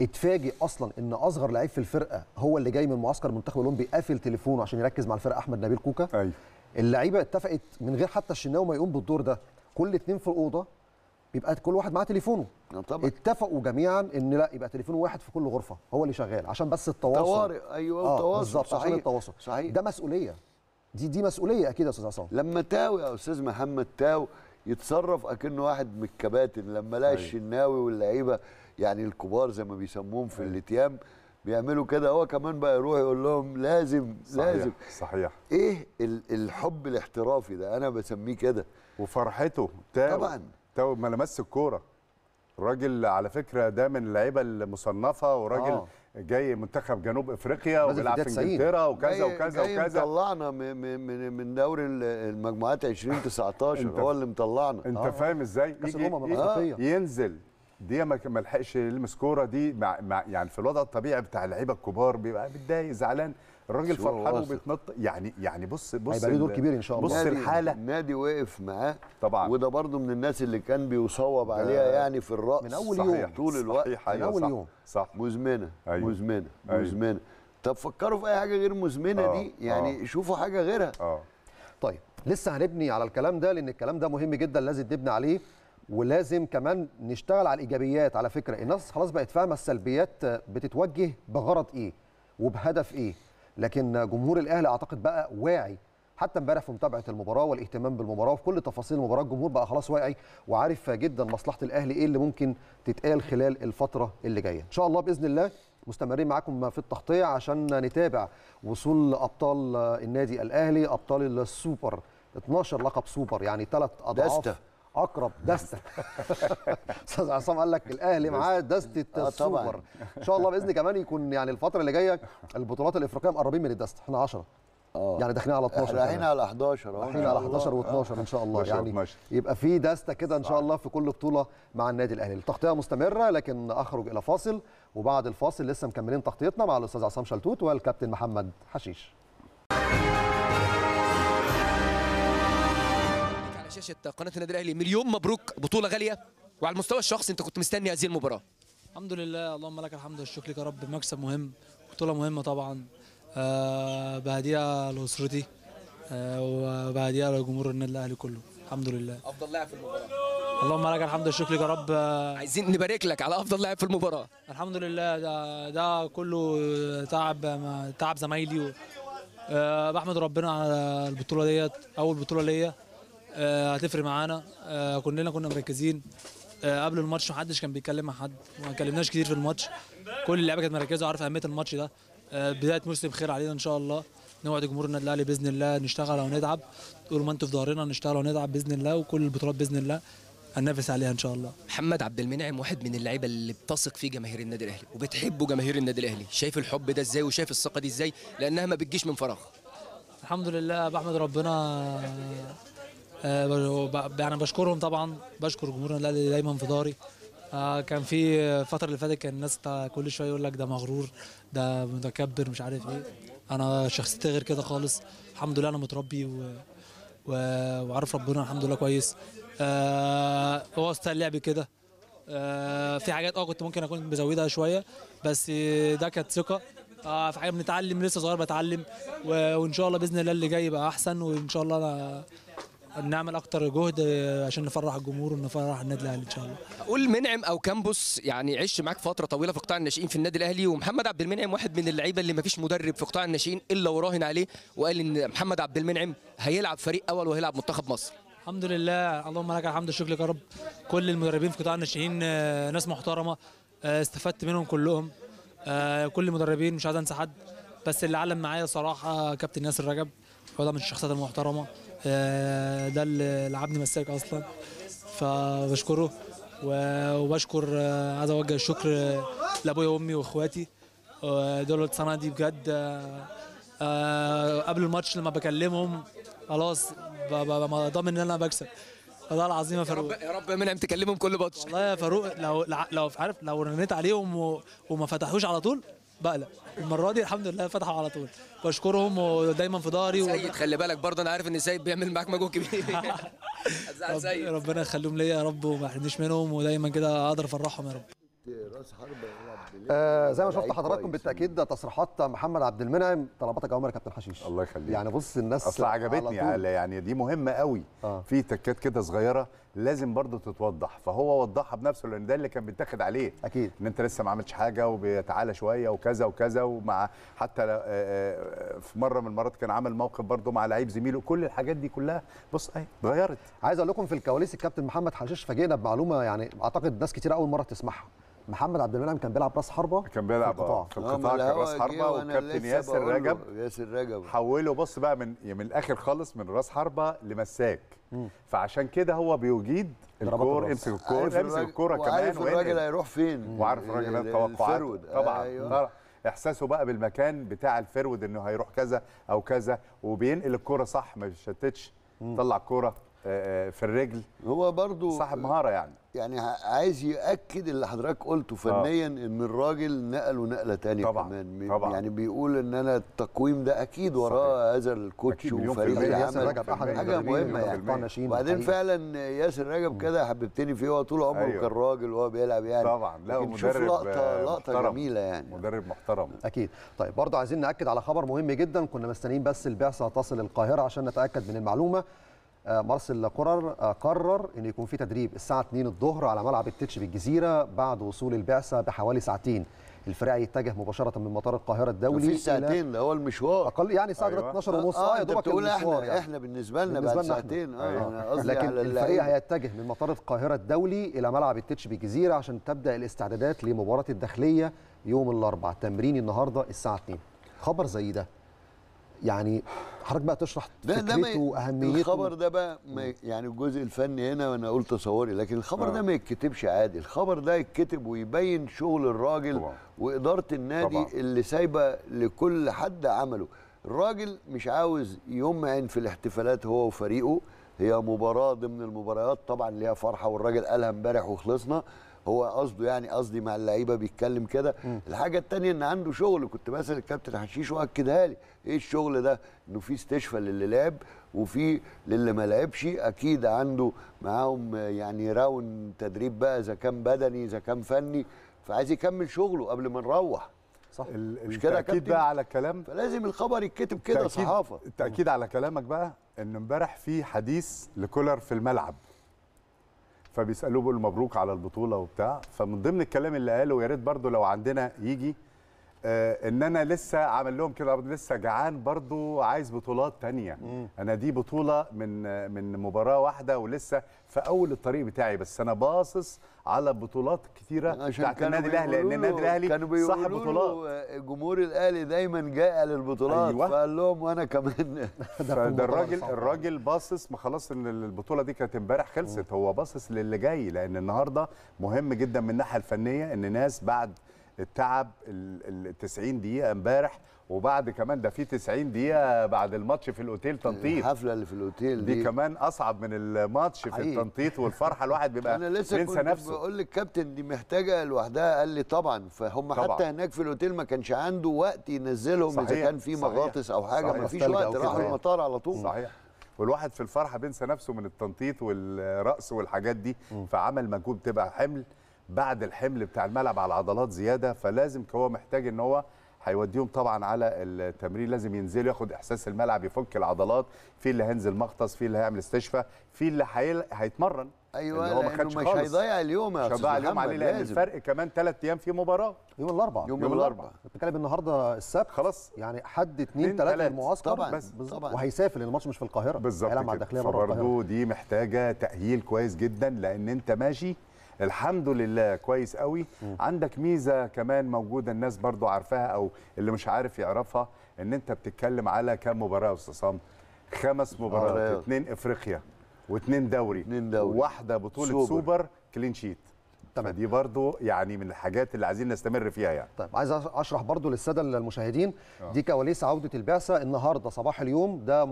اتفاجئ اصلا ان اصغر لعيب في الفرقه هو اللي جاي من معسكر المنتخب الاولمبي قافل تليفونه عشان يركز مع الفرقه احمد نبيل كوكا ايوه اللعيبه اتفقت من غير حتى الشناوي ما يقوم بالدور ده كل اتنين في الاوضه بيبقى كل واحد معاه تليفونه نعم، طبعا اتفقوا جميعا ان لا يبقى تليفون واحد في كل غرفه هو اللي شغال عشان بس التواصل طوارئ ايوه آه التواصل بالظبط عشان التواصل صحيح ده مسؤوليه دي دي مسؤوليه اكيد يا استاذ عصام لما تاو يا استاذ محمد تاو يتصرف اكنه واحد من الكباتن لما لقى أيوه. الشناوي واللعيبه يعني الكبار زي ما بيسموهم في أيوه. الاتيام بيعملوا كده هو كمان بقى يروح يقول لهم لازم صحيح لازم صحيح ايه الحب الاحترافي ده انا بسميه كده وفرحته تاو طبعا تاو ما لمس الكوره راجل على فكره ده من اللعيبه المصنفه وراجل آه. جاي منتخب جنوب افريقيا وبيلعب في انجلترا وكذا وكذا وكذا طلعنا من من دوري المجموعات 2019 هو اللي مطلعنا انت آه. فاهم ازاي يجي آه. ينزل دي ما لحقش يلمس كوره دي مع, مع يعني في الوضع الطبيعي بتاع اللعيبه الكبار بيبقى متضايق زعلان الراجل فرحان وبيتنط يعني يعني بص بص هيبقى له دور كبير ان شاء الله بص نادي الحاله النادي وقف معاه طبعا وده برضه من الناس اللي كان بيصوب عليها يعني في الراس من اول صحيح يوم طول الوقت صحيح أيوة، من اول صح يوم صح مزمنه أيوه مزمنه أيوه مزمنه طب فكروا في اي حاجه غير مزمنه آه دي يعني آه شوفوا حاجه غيرها آه طيب لسه هنبني على الكلام ده لان الكلام ده مهم جدا لازم نبني عليه ولازم كمان نشتغل على الايجابيات على فكره الناس خلاص بقت فاهمه السلبيات بتتوجه بغرض ايه وبهدف ايه لكن جمهور الاهلي اعتقد بقى واعي حتى امبارح في متابعه المباراه والاهتمام بالمباراه وفي كل تفاصيل المباراه الجمهور بقى خلاص واعي وعارف جدا مصلحه الاهلي ايه اللي ممكن تتقال خلال الفتره اللي جايه ان شاء الله باذن الله مستمرين معاكم في التغطيه عشان نتابع وصول ابطال النادي الاهلي ابطال السوبر 12 لقب سوبر يعني ثلاث اضعاف اقرب دسته استاذ عصام قال لك الاهلي معاه دسته آه، السوبر ان شاء الله باذن كمان يكون يعني الفتره اللي جايه البطولات الافريقيه مقربين من الدسته احنا 10 أوه. يعني داخلين على 12 رايحين على 11 رايحين على 11 آه. و12 ان شاء الله يعني ماشي. يبقى في دسته كده ان شاء الله في كل بطوله مع النادي الاهلي التغطيه مستمره لكن اخرج الى فاصل وبعد الفاصل لسه مكملين تغطيتنا مع الاستاذ عصام شلتوت والكابتن محمد حشيش شاشه قناه النادي الاهلي مليون مبروك بطوله غاليه وعلى المستوى الشخصي انت كنت مستني هذه المباراه الحمد لله اللهم لك الحمد والشكر لك يا رب مكسب مهم بطوله مهمه طبعا أه بهديها لاسرتي أه وبهديها لجمهور النادي الاهلي كله الحمد لله افضل لاعب في المباراه اللهم لك الحمد والشكر لك يا رب عايزين نبارك لك على افضل لاعب في المباراه الحمد لله ده, ده كله تعب تعب زمايلي و... أه بحمد ربنا على البطوله ديت اول بطوله ليا آه، هتفرق معانا آه، كلنا كنا مركزين آه، قبل الماتش محدش كان بيتكلم مع حد ما اتكلمناش كتير في الماتش كل اللعيبه كانت مركزه وعارفه اهميه الماتش ده بدايه موسم خير علينا ان شاء الله نوعد جمهور النادي الاهلي باذن الله نشتغل ونتعب طول ما انتوا في ظهرنا نشتغل ونتعب باذن الله وكل البطولات باذن الله هننافس عليها ان شاء الله محمد عبد المنعم واحد من اللعيبه اللي بتثق فيه جماهير النادي الاهلي وبتحبه جماهير النادي الاهلي شايف الحب ده ازاي وشايف الثقه دي ازاي لانها ما بتجيش من فراغ الحمد لله بحمد ربنا يعني بشكرهم طبعا بشكر جمهور الاهلي اللي دايما في ظهري آه، كان في الفتره اللي فاتت كان الناس كل شويه يقول لك ده مغرور ده متكبر مش عارف ايه انا شخصيتي غير كده خالص الحمد لله انا متربي و... و... وعارف ربنا الحمد لله كويس آه هو ستايل لعبي كده آه في حاجات اه كنت ممكن اكون بزودها شويه بس ده كانت ثقه آه في حاجه بنتعلم لسه صغير بتعلم و... وان شاء الله باذن الله اللي جاي يبقى احسن وان شاء الله انا نعمل اكتر جهد عشان نفرح الجمهور ونفرح النادي الاهلي ان شاء الله قول منعم او كامبوس يعني عش معاك فتره طويله في قطاع الناشئين في النادي الاهلي ومحمد عبد المنعم واحد من اللعيبه اللي ما فيش مدرب في قطاع الناشئين الا وراهن عليه وقال ان محمد عبد المنعم هيلعب فريق اول وهيلعب منتخب مصر الحمد لله اللهم لك الحمد والشكر يا رب كل المدربين في قطاع الناشئين آه، ناس محترمه آه، استفدت منهم كلهم آه، كل المدربين مش عايز انسى حد بس اللي علم معايا صراحه كابتن ياسر رجب هو ده من الشخصيات المحترمه آه، ده اللي لعبني مساك اصلا فبشكره وبشكر آه، عايز اوجه الشكر لابويا وامي واخواتي آه، دول السنه دي بجد قبل الماتش لما بكلمهم خلاص ضامن ان انا بكسب والله العظيم يا فاروق يا رب يا منعم إيه؟ تكلمهم كل ماتش والله يا فاروق لو لو عارف لو رنيت عليهم وما فتحوش على طول بقلق المره دي الحمد لله فتحوا على طول بشكرهم ودايما في ظهري و... سيد خلي بالك برضه انا عارف ان سيد بيعمل معاك مجهود كبير رب... ربنا يخليهم ليا يا رب وما منهم ودايما كده اقدر افرحهم يا رب راس حربه آه زي ما شفت حضراتكم بالتاكيد ده تصريحات محمد عبد المنعم طلباتك يا عمر كابتن حشيش الله يخليك يعني بص الناس اصل عجبتني على يعني دي مهمه قوي آه. في تكات كده صغيره لازم برضه تتوضح فهو وضحها بنفسه لان ده اللي كان بيتاخد عليه اكيد ان انت لسه ما عملتش حاجه وبتعالى شويه وكذا وكذا ومع حتى آه، آه، آه، في مره من المرات كان عمل موقف برضه مع لعيب زميله كل الحاجات دي كلها بص اهي اتغيرت عايز اقول لكم في الكواليس الكابتن محمد حشيش فاجئنا بمعلومه يعني اعتقد ناس كتير اول مره تسمعها محمد عبد المنعم كان بيلعب راس حربه كان بيلعب في القطاع في آه، القطاع كان راس حربه والكابتن ياسر رجب ياسر رجب حوله بص بقى من يعني من الاخر خالص من راس حربه لمساك فعشان كده هو بيجيد الكور امسك الكور امسك الكوره كمان وعارف الراجل هيروح فين وعارف الراجل توقعاته أيوه. طبعا احساسه بقى بالمكان بتاع الفرود انه هيروح كذا او كذا وبينقل الكوره صح ما بيشتتش طلع الكوره آه، آه، في الرجل هو برضو صاحب مهاره يعني يعني عايز ياكد اللي حضرتك قلته فنيا آه. ان الراجل نقله نقله ثانيه طبعا كمان طبعا يعني بيقول ان انا التقويم ده اكيد وراه هذا الكوتش وفريق العمل حاجه مهمه يعني وبعدين فعلا ياسر رجب كده حببتني فيه هو طول عمره أيوه. كان راجل وهو بيلعب يعني طبعا لا مدرب لقطه لقطه جميله يعني مدرب محترم اكيد طيب برضه عايزين ناكد على خبر مهم جدا كنا مستنيين بس البعثه تصل القاهره عشان نتاكد من المعلومه آه، مارسيل قرر آه، قرر ان يكون في تدريب الساعه 2 الظهر على ملعب التتش بالجزيره بعد وصول البعثه بحوالي ساعتين الفريق يتجه مباشره من مطار القاهره الدولي في ساعتين ده هو المشوار اقل يعني ساعه أيوة. آه، ونص اه, آه يا دوبك احنا يعني. احنا بالنسبه لنا بالنسبة بعد ساعتين اه, آه. لكن الفريق هيتجه من مطار القاهره الدولي الى ملعب التتش بالجزيره عشان تبدا الاستعدادات لمباراه الداخليه يوم الاربعاء تمرين النهارده الساعه 2 خبر زي ده يعني حضرتك بقى تشرح فكرته واهميته الخبر ده بقى ما يعني الجزء الفني هنا وانا قلت تصوري لكن الخبر آه. ده ما يتكتبش عادي الخبر ده يتكتب ويبين شغل الراجل طبعا. واداره النادي طبعا. اللي سايبه لكل حد عمله الراجل مش عاوز يوم عين في الاحتفالات هو وفريقه هي مباراه ضمن المباريات طبعا ليها فرحه والراجل قالها امبارح وخلصنا هو قصده يعني قصدي مع اللعيبه بيتكلم كده الحاجه الثانيه ان عنده شغل كنت مثلا الكابتن حشيش واكدها لي ايه الشغل ده انه في استشفى للي لعب وفي للي ما لعبش اكيد عنده معاهم يعني راون تدريب بقى اذا كان بدني اذا كان فني فعايز يكمل شغله قبل ما نروح صح مش كده اكيد بقى على الكلام فلازم الخبر يتكتب كده صحافه التاكيد على كلامك بقى ان امبارح في حديث لكولر في الملعب فبيسالوه بيقول مبروك على البطوله وبتاع فمن ضمن الكلام اللي قاله يا ريت برضه لو عندنا يجي آه، ان انا لسه عامل لهم كده لسه جعان برضو عايز بطولات تانية مم. انا دي بطوله من من مباراه واحده ولسه في اول الطريق بتاعي بس انا باصص على بطولات كتيره بتاعت النادي الاهلي لان النادي الاهلي صاحب بطولات جمهور الاهلي دايما جاء للبطولات أيوة. فقال لهم وانا كمان ده الراجل الراجل باصص ما خلاص ان البطوله دي كانت امبارح خلصت هو باصص للي جاي لان النهارده مهم جدا من الناحيه الفنيه ان ناس بعد التعب ال 90 دقيقه امبارح وبعد كمان ده في 90 دقيقه بعد الماتش في الاوتيل تنطيط الحفله اللي في الاوتيل دي, دي كمان اصعب من الماتش في التنطيط والفرحه الواحد بيبقى انا لسه كنت نفسه بقول للكابتن دي محتاجه لوحدها قال لي طبعا فهم طبعا. حتى هناك في الاوتيل ما كانش عنده وقت ينزلهم اذا كان في مغاطس او حاجه ما فيش وقت راحوا المطار على طول صحيح والواحد في الفرحه بينسى نفسه من التنطيط والرقص والحاجات دي م. فعمل مجهود تبقى حمل بعد الحمل بتاع الملعب على العضلات زياده فلازم هو محتاج ان هو هيوديهم طبعا على التمرين لازم ينزل ياخد احساس الملعب يفك العضلات في اللي هينزل مغطس في اللي هيعمل استشفاء في اللي هيتمرن ايوه اللي هو ما خدش مش هيضيع اليوم يا استاذ اليوم عليه لان الفرق كمان ثلاث ايام في مباراه يوم الاربعاء يوم, يوم الاربعاء بتتكلم النهارده السبت خلاص يعني حد اثنين ثلاثه المعسكر طبعا بس طبعا وهيسافر الماتش مش في القاهره بالظبط هيلعب مع الداخليه فبرضه دي محتاجه تاهيل كويس جدا لان انت ماشي الحمد لله كويس قوي م. عندك ميزه كمان موجوده الناس برضو عارفاها او اللي مش عارف يعرفها ان انت بتتكلم على كام مباراه يا استاذ خمس آه، مباريات اثنين افريقيا واثنين دوري, دوري. واحده بطوله سوبر, سوبر كلين شيت تمام فدي برضو يعني من الحاجات اللي عايزين نستمر فيها يعني طيب عايز اشرح برضو للساده المشاهدين أوه. دي كواليس عوده البعثه النهارده صباح اليوم ده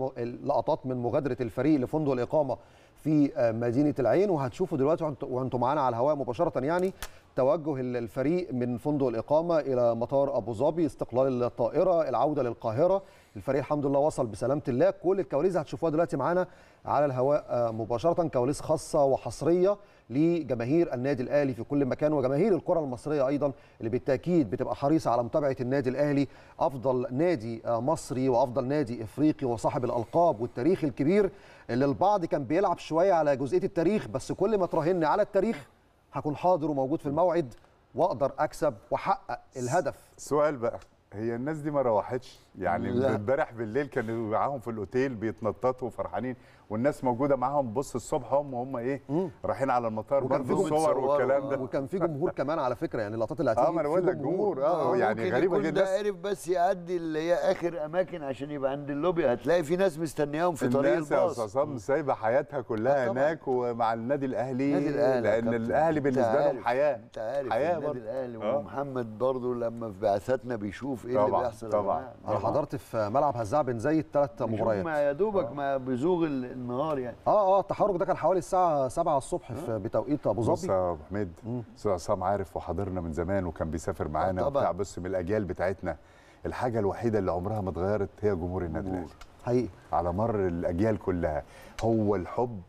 لقطات من مغادره الفريق لفندق الاقامه في آه، مدينه العين وهتشوفوا دلوقتي وانتم معانا على الهواء مباشره يعني توجه الفريق من فندق الاقامه الى مطار ابو ظبي استقلال الطائره العوده للقاهره الفريق الحمد لله وصل بسلامه الله كل الكواليس هتشوفوها دلوقتي معانا على الهواء آه، مباشره كواليس خاصه وحصريه لجماهير النادي الاهلي في كل مكان وجماهير الكره المصريه ايضا اللي بالتاكيد بتبقى حريصه على متابعه النادي الاهلي افضل نادي آه، مصري وافضل نادي افريقي وصاحب الالقاب والتاريخ الكبير اللي البعض كان بيلعب شويه على جزئيه التاريخ بس كل ما تراهني على التاريخ هكون حاضر وموجود في الموعد واقدر اكسب واحقق الهدف سؤال بقى هي الناس دي ما روحتش يعني امبارح بالليل كانوا معاهم في الاوتيل بيتنططوا وفرحانين والناس موجوده معاهم بص الصبح هم وهم ايه رايحين على المطار برضه صور والكلام ده وكان في جمهور كمان على فكره يعني اللقطات اللي هتيجي اه ما انا بقول لك جمهور آه،, اه يعني غريبه جدا ده عارف بس يعدي اللي هي اخر اماكن عشان يبقى عند اللوبي هتلاقي في ناس مستنياهم في طريق الباص الناس يا استاذ سايبه حياتها كلها آه، هناك ومع النادي الاهلي النادي الاهلي لان الاهلي بالنسبه لهم حياه انت عارف حياه النادي الاهلي آه. ومحمد برضه لما في بعثاتنا بيشوف ايه اللي بيحصل طبعا انا حضرت في ملعب هزاع بن زايد ثلاث مباريات يا دوبك ما بيزوغ النهار يعني اه اه التحرك ده كان حوالي الساعه 7 الصبح في أه؟ بتوقيت ابو ظبي بص يا ابو حميد استاذ عصام عارف وحاضرنا من زمان وكان بيسافر آه، معانا وبتاع بص من الاجيال بتاعتنا الحاجه الوحيده اللي عمرها ما اتغيرت هي جمهور النادي الاهلي حقيقي على مر الاجيال كلها هو الحب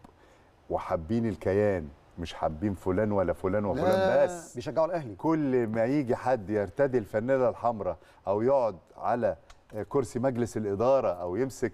وحابين الكيان مش حابين فلان ولا فلان وفلان بس بيشجعوا الاهلي كل ما يجي حد يرتدي الفانيله الحمراء او يقعد على كرسي مجلس الاداره او يمسك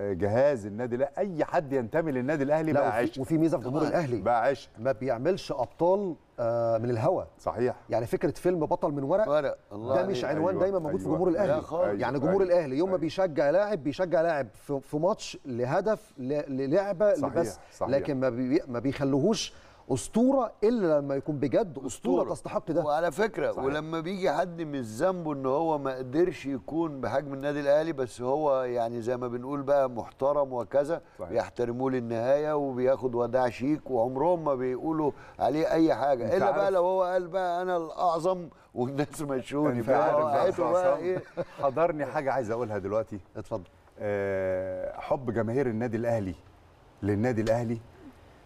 جهاز النادي الاهلي اي حد ينتمي للنادي الاهلي بقى عشق وفي ميزه في جمهور الاهلي بقى عشق ما بيعملش ابطال آه، من الهوا صحيح يعني فكره فيلم بطل من ورق ورق الله ده مش عنوان أيوة دايما موجود أيوة في جمهور الاهلي أيوة يعني جمهور أيوة الاهلي يوم ما أيوة بيشجع لاعب بيشجع لاعب في, في ماتش لهدف للعبه صحيح بس صحيح لكن ما بي ما بيخلوهوش اسطوره الا لما يكون بجد اسطوره, أسطورة. تستحق ده وعلى فكره صحيح. ولما بيجي حد مش ذنبه ان هو ما قدرش يكون بحجم النادي الاهلي بس هو يعني زي ما بنقول بقى محترم وكذا بيحترموه للنهايه وبياخد وداع شيك وعمرهم ما بيقولوا عليه اي حاجه الا بقى لو هو قال بقى انا الاعظم والناس مشوني بقى بقى ايه حضرني حاجه عايز اقولها دلوقتي اتفضل أه حب جماهير النادي الاهلي للنادي الاهلي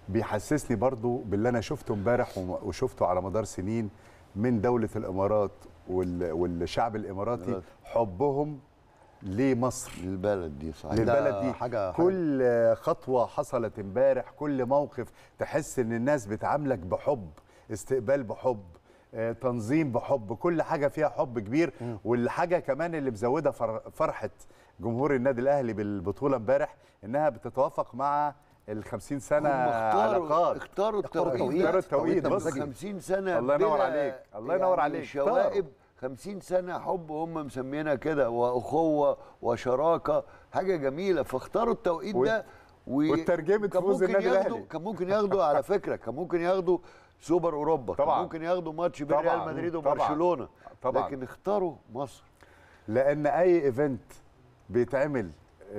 بيحسسني برضو باللي انا شفته امبارح وشفته على مدار سنين من دوله الامارات والشعب الاماراتي حبهم لمصر للبلد دي صحيح للبلد دي حاجة كل خطوه حصلت امبارح كل موقف تحس ان الناس بتعاملك بحب استقبال بحب آه، تنظيم بحب كل حاجه فيها حب كبير والحاجه كمان اللي مزوده فرحه جمهور النادي الاهلي بالبطوله امبارح انها بتتوافق مع ال 50 سنه علاقات اختاروا التوقيت اختاروا التوقيت بص 50 سنه الله ينور عليك الله ينور يعني عليك شوائب 50 سنه حب هم مسمينها كده واخوه وشراكه حاجه جميله فاختاروا التوقيت ده و... وترجمه فوز النادي الاهلي كان ممكن ياخدوا على فكره كان ممكن ياخدوا سوبر اوروبا طبعا كان ممكن ياخدوا ماتش بين ريال مدريد وبرشلونه طبعا لكن اختاروا مصر لان اي ايفنت بيتعمل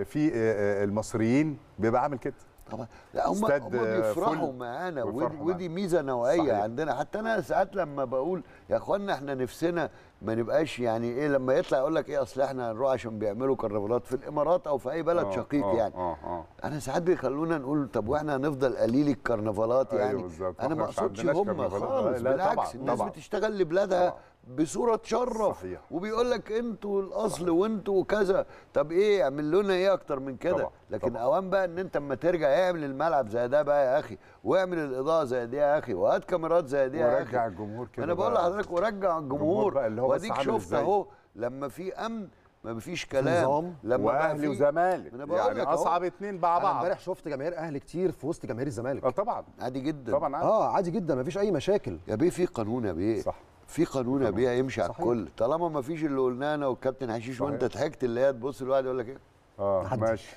في آه، آه، المصريين بيبقى عامل كده طبعا لا هم بيفرحوا معانا ودي, ودي ميزه نوعيه صحيح. عندنا حتى انا ساعات لما بقول يا اخوانا احنا نفسنا ما نبقاش يعني ايه لما يطلع يقول لك ايه اصل احنا هنروح عشان بيعملوا كرنفالات في الامارات او في اي بلد أوه شقيق أوه يعني أوه أوه انا ساعات بيخلونا نقول طب واحنا هنفضل قليل الكرنفالات أيوه، يعني أيوة انا ما اقصدش هم خالص بالعكس الناس طبعًا. بتشتغل لبلادها طبعًا. بصوره تشرف صحيح. وبيقول لك انتوا الاصل وانتوا كذا طب ايه اعمل لنا ايه اكتر من كده لكن طبعا. اوان بقى ان انت اما ترجع اعمل الملعب زي ده بقى يا اخي واعمل الاضاءه زي دي يا اخي وهات كاميرات زي دي يا اخي ورجع الجمهور كده انا بقول لحضرتك ورجع الجمهور واديك شفت اهو لما في امن ما فيش كلام لما واهلي وزمالك يعني اصعب اثنين مع بعض امبارح شفت جماهير اهلي كتير في وسط جماهير الزمالك اه طبعا عادي جدا طبعا عادي. اه عادي جدا ما فيش اي مشاكل يا بيه في قانون يا بيه صح في قانون يا بيع يمشي صحيح. على الكل طالما ما فيش اللي قلناه انا والكابتن حشيش وانت ضحكت اللي هي تبص الواحد يقول لك ايه اه ماشي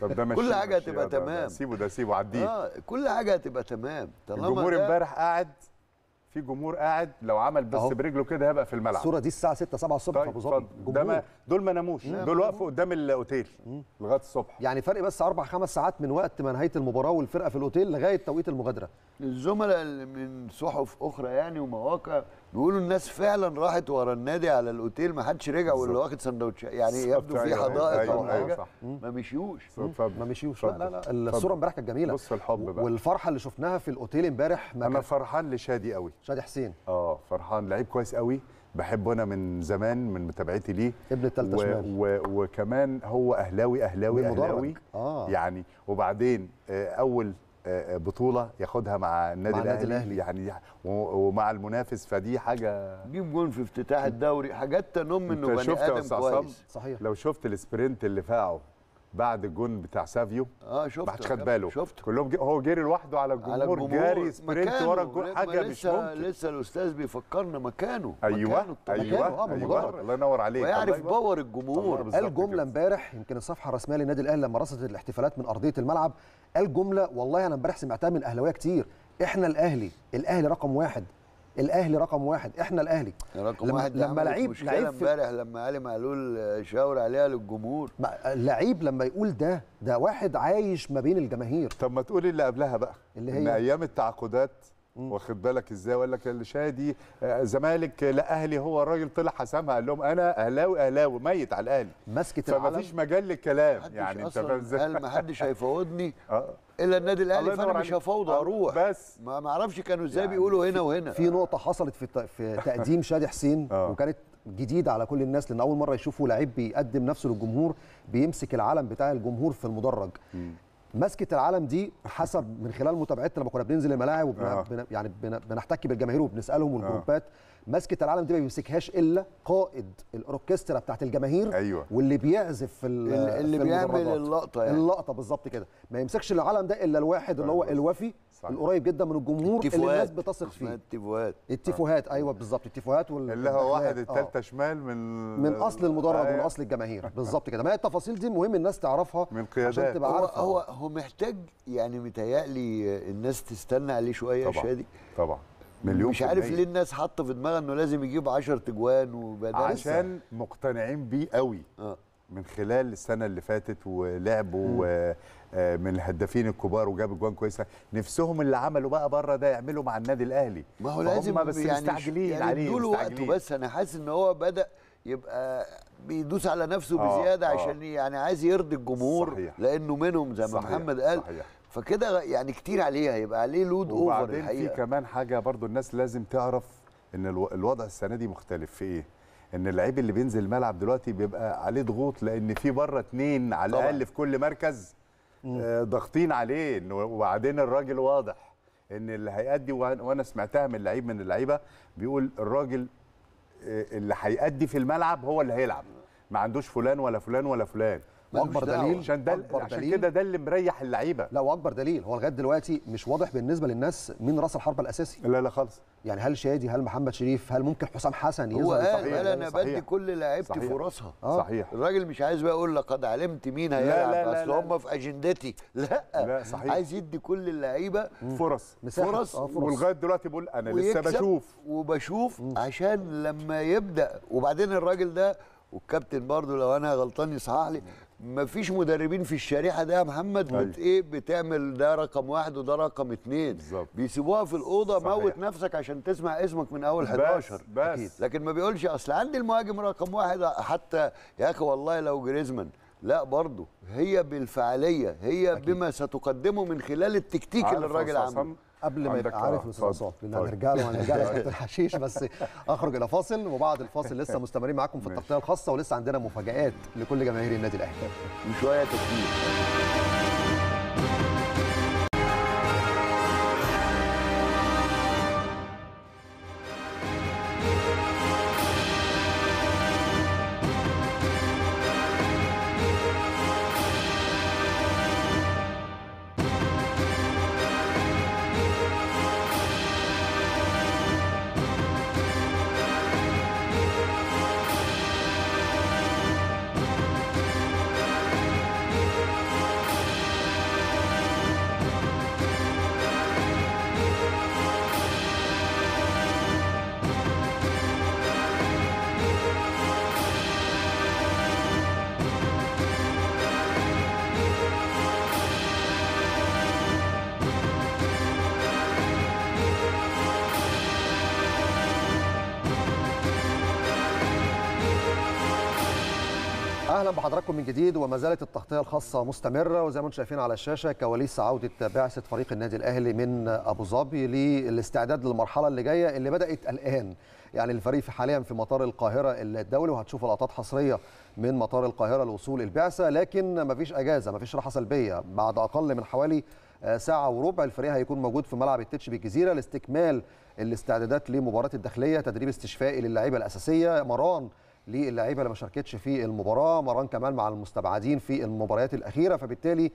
طب ده ماشي كل حاجه هتبقى آه، تمام سيبه ده سيبه عديه اه كل حاجه هتبقى تمام طالما الجمهور امبارح قاعد في جمهور قاعد لو عمل بس أوه. برجله كده هيبقى في الملعب الصوره دي الساعه 6 7 الصبح طيب في ده ما دول ما ناموش دول وقفوا قدام الاوتيل لغايه الصبح يعني فرق بس اربع خمس ساعات من وقت ما نهايه المباراه والفرقه في الاوتيل لغايه توقيت المغادره الزملاء من صحف اخرى يعني ومواقع بيقولوا الناس فعلا راحت ورا النادي على الاوتيل ما حدش رجع واللي واخد سندوتشات يعني يبدو في أيوة، أيوة، حدائق أيوة او حاجه أيوة ما مشيوش ما مشيوش لا لا لا الصوره امبارح كانت جميله بص الحب بقى والفرحه اللي شفناها في الاوتيل امبارح انا فرحان لشادي قوي شادي حسين اه فرحان لعيب كويس قوي بحبه انا من زمان من متابعتي ليه ابن الثالثه و... شمال و... وكمان هو اهلاوي اهلاوي اهلاوي آه. يعني وبعدين آه، اول آه، آه، بطوله ياخدها مع النادي مع الاهلي, الأهلي. يعني ومع المنافس فدي حاجه جيب جون في افتتاح الدوري حاجات تنم انه بني ادم كويس صحيح لو شفت السبرنت اللي فاعه بعد الجون بتاع سافيو اه شفته ما حدش خد باله شفته كلهم جي هو جري لوحده على الجمهور, جاري سبرنت ورا الجون حاجه مش ممكن لسه الاستاذ بيفكرنا مكانه ايوه مكانه ايوه, مكانه. آه، أيوة. أيوة. الله ينور عليك ويعرف باور الجمهور قال جمله امبارح يمكن الصفحه الرسميه للنادي الاهلي لما رصدت الاحتفالات من ارضيه الملعب قال جمله والله انا امبارح سمعتها من اهلاويه كتير احنا الاهلي الاهلي رقم واحد الاهلي رقم واحد احنا الاهلي رقم لما واحد لما لعيب لعيب امبارح لما علي معلول شاور عليها للجمهور لعيب لما يقول ده ده واحد عايش ما بين الجماهير طب ما تقول إيه اللي قبلها بقى اللي هي ان ايام التعاقدات واخد بالك ازاي وقال لك الشادي شادي آه، زمالك لا اهلي هو الراجل طلع حسمها قال لهم انا اهلاوي اهلاوي ميت على الاهلي مسكه العالم فمفيش مجال للكلام يعني انت فاهم ازاي قال ما حدش هيفوضني آه. الا النادي الاهلي فانا مش هفوض اروح آه، بس ما اعرفش كانوا ازاي يعني بيقولوا هنا وهنا في نقطه حصلت في في تقديم شادي حسين وكانت جديده على كل الناس لان اول مره يشوفوا لعيب بيقدم نفسه للجمهور بيمسك العلم بتاع الجمهور في المدرج مسكه العالم دي حسب من خلال متابعتنا لما كنا بننزل الملاعب وبن... آه. يعني بن... بنحتك بالجماهير وبنسالهم آه. والجروبات آه. ماسكه العالم دي ما بيمسكهاش الا قائد الاوركسترا بتاعت الجماهير أيوة. واللي بيعزف اللي, اللي بيعمل اللقطه يعني. اللقطه بالظبط كده ما يمسكش العالم ده الا الواحد اللي هو أيوة. الوفي القريب جدا من الجمهور اللي الناس بتثق فيه التفوهات التفوهات ايوه بالظبط التفوهات وال... اللي هو واحد الثالثه آه. شمال من من اصل المدرب آه. ومن اصل الجماهير بالظبط كده ما هي التفاصيل دي مهم الناس تعرفها من قيادات عشان تبقى عارفها هو هو, هو محتاج يعني متهيألي الناس تستنى عليه شويه يا شادي طبعا مليون مش عارف ليه الناس حاطه في دماغها انه لازم يجيب 10 تجوان وبدل عشان لسه. مقتنعين بيه قوي آه. من خلال السنه اللي فاتت ولعبه آه، من الهدافين الكبار وجاب اجوان كويسه نفسهم اللي عملوا بقى بره ده يعملوا مع النادي الاهلي ما هو لازم بس يعني مستعجلين يعني عليه وقته بس انا حاسس ان هو بدا يبقى بيدوس على نفسه آه بزياده آه عشان يعني عايز يرضي الجمهور صحيح لانه منهم زي ما محمد قال صحيح فكده يعني كتير عليه هيبقى عليه لود اوفر وبعدين في كمان حاجه برضو الناس لازم تعرف ان الوضع السنه دي مختلف في ايه ان اللعيب اللي بينزل الملعب دلوقتي بيبقى عليه ضغوط لان في بره اتنين على الاقل في كل مركز آه، ضاغطين عليه وبعدين الراجل واضح ان اللي هيأدي وانا سمعتها من لعيب من اللعيبه بيقول الراجل آه، اللي هيأدي في الملعب هو اللي هيلعب ما عندوش فلان ولا فلان ولا فلان واكبر دليل عشان ده عشان كده ده اللي مريح اللعيبه لا واكبر دليل هو لغايه دلوقتي مش واضح بالنسبه للناس مين راس الحربه الاساسي لا لا خالص يعني هل شادي هل محمد شريف هل ممكن حسام حسن يظهر هو قال قال انا بدي كل لعيبتي فرصها آه. صحيح الراجل مش عايز بقى اقول لقد علمت مين هيلعب اصل هم في اجندتي لا, لا صحيح. عايز يدي كل اللعيبه فرص فرص, آه فرص. ولغايه دلوقتي بقول انا لسه بشوف وبشوف عشان لما يبدا وبعدين الراجل ده والكابتن برضه لو انا غلطان يصحح لي ما فيش مدربين في الشريحه ده يا محمد بت أيوه. ايه بتعمل ده رقم واحد وده رقم اتنين بالظبط بيسيبوها في الاوضه صحيح. موت نفسك عشان تسمع اسمك من اول 11 بس, بس. أكيد. لكن ما بيقولش اصل عندي المهاجم رقم واحد حتى يا اخي والله لو جريزمان لا برضه هي بالفعاليه هي أكيد. بما ستقدمه من خلال التكتيك اللي الراجل عمله قبل ما يبقى عارف الاستنصاصات آه، لان هنرجع له هنرجع له الحشيش بس اخرج الى فاصل وبعد الفاصل لسه مستمرين معاكم في التغطيه الخاصه ولسه عندنا مفاجات لكل جماهير النادي الاهلي. من شويه تكتيك بحضراتكم من جديد وما زالت التغطيه الخاصه مستمره وزي ما انتم شايفين على الشاشه كواليس عوده بعثه فريق النادي الاهلي من ابو ظبي للاستعداد للمرحله اللي جايه اللي بدات الان يعني الفريق حاليا في مطار القاهره الدولي وهتشوفوا لقطات حصريه من مطار القاهره لوصول البعثه لكن مفيش اجازه مفيش راحه سلبيه بعد اقل من حوالي ساعة وربع الفريق هيكون موجود في ملعب التتش بالجزيرة لاستكمال الاستعدادات لمباراة الداخلية تدريب استشفائي للعيبه الأساسية مران للاعيبه اللي ما شاركتش في المباراه مران كمال مع المستبعدين في المباريات الاخيره فبالتالي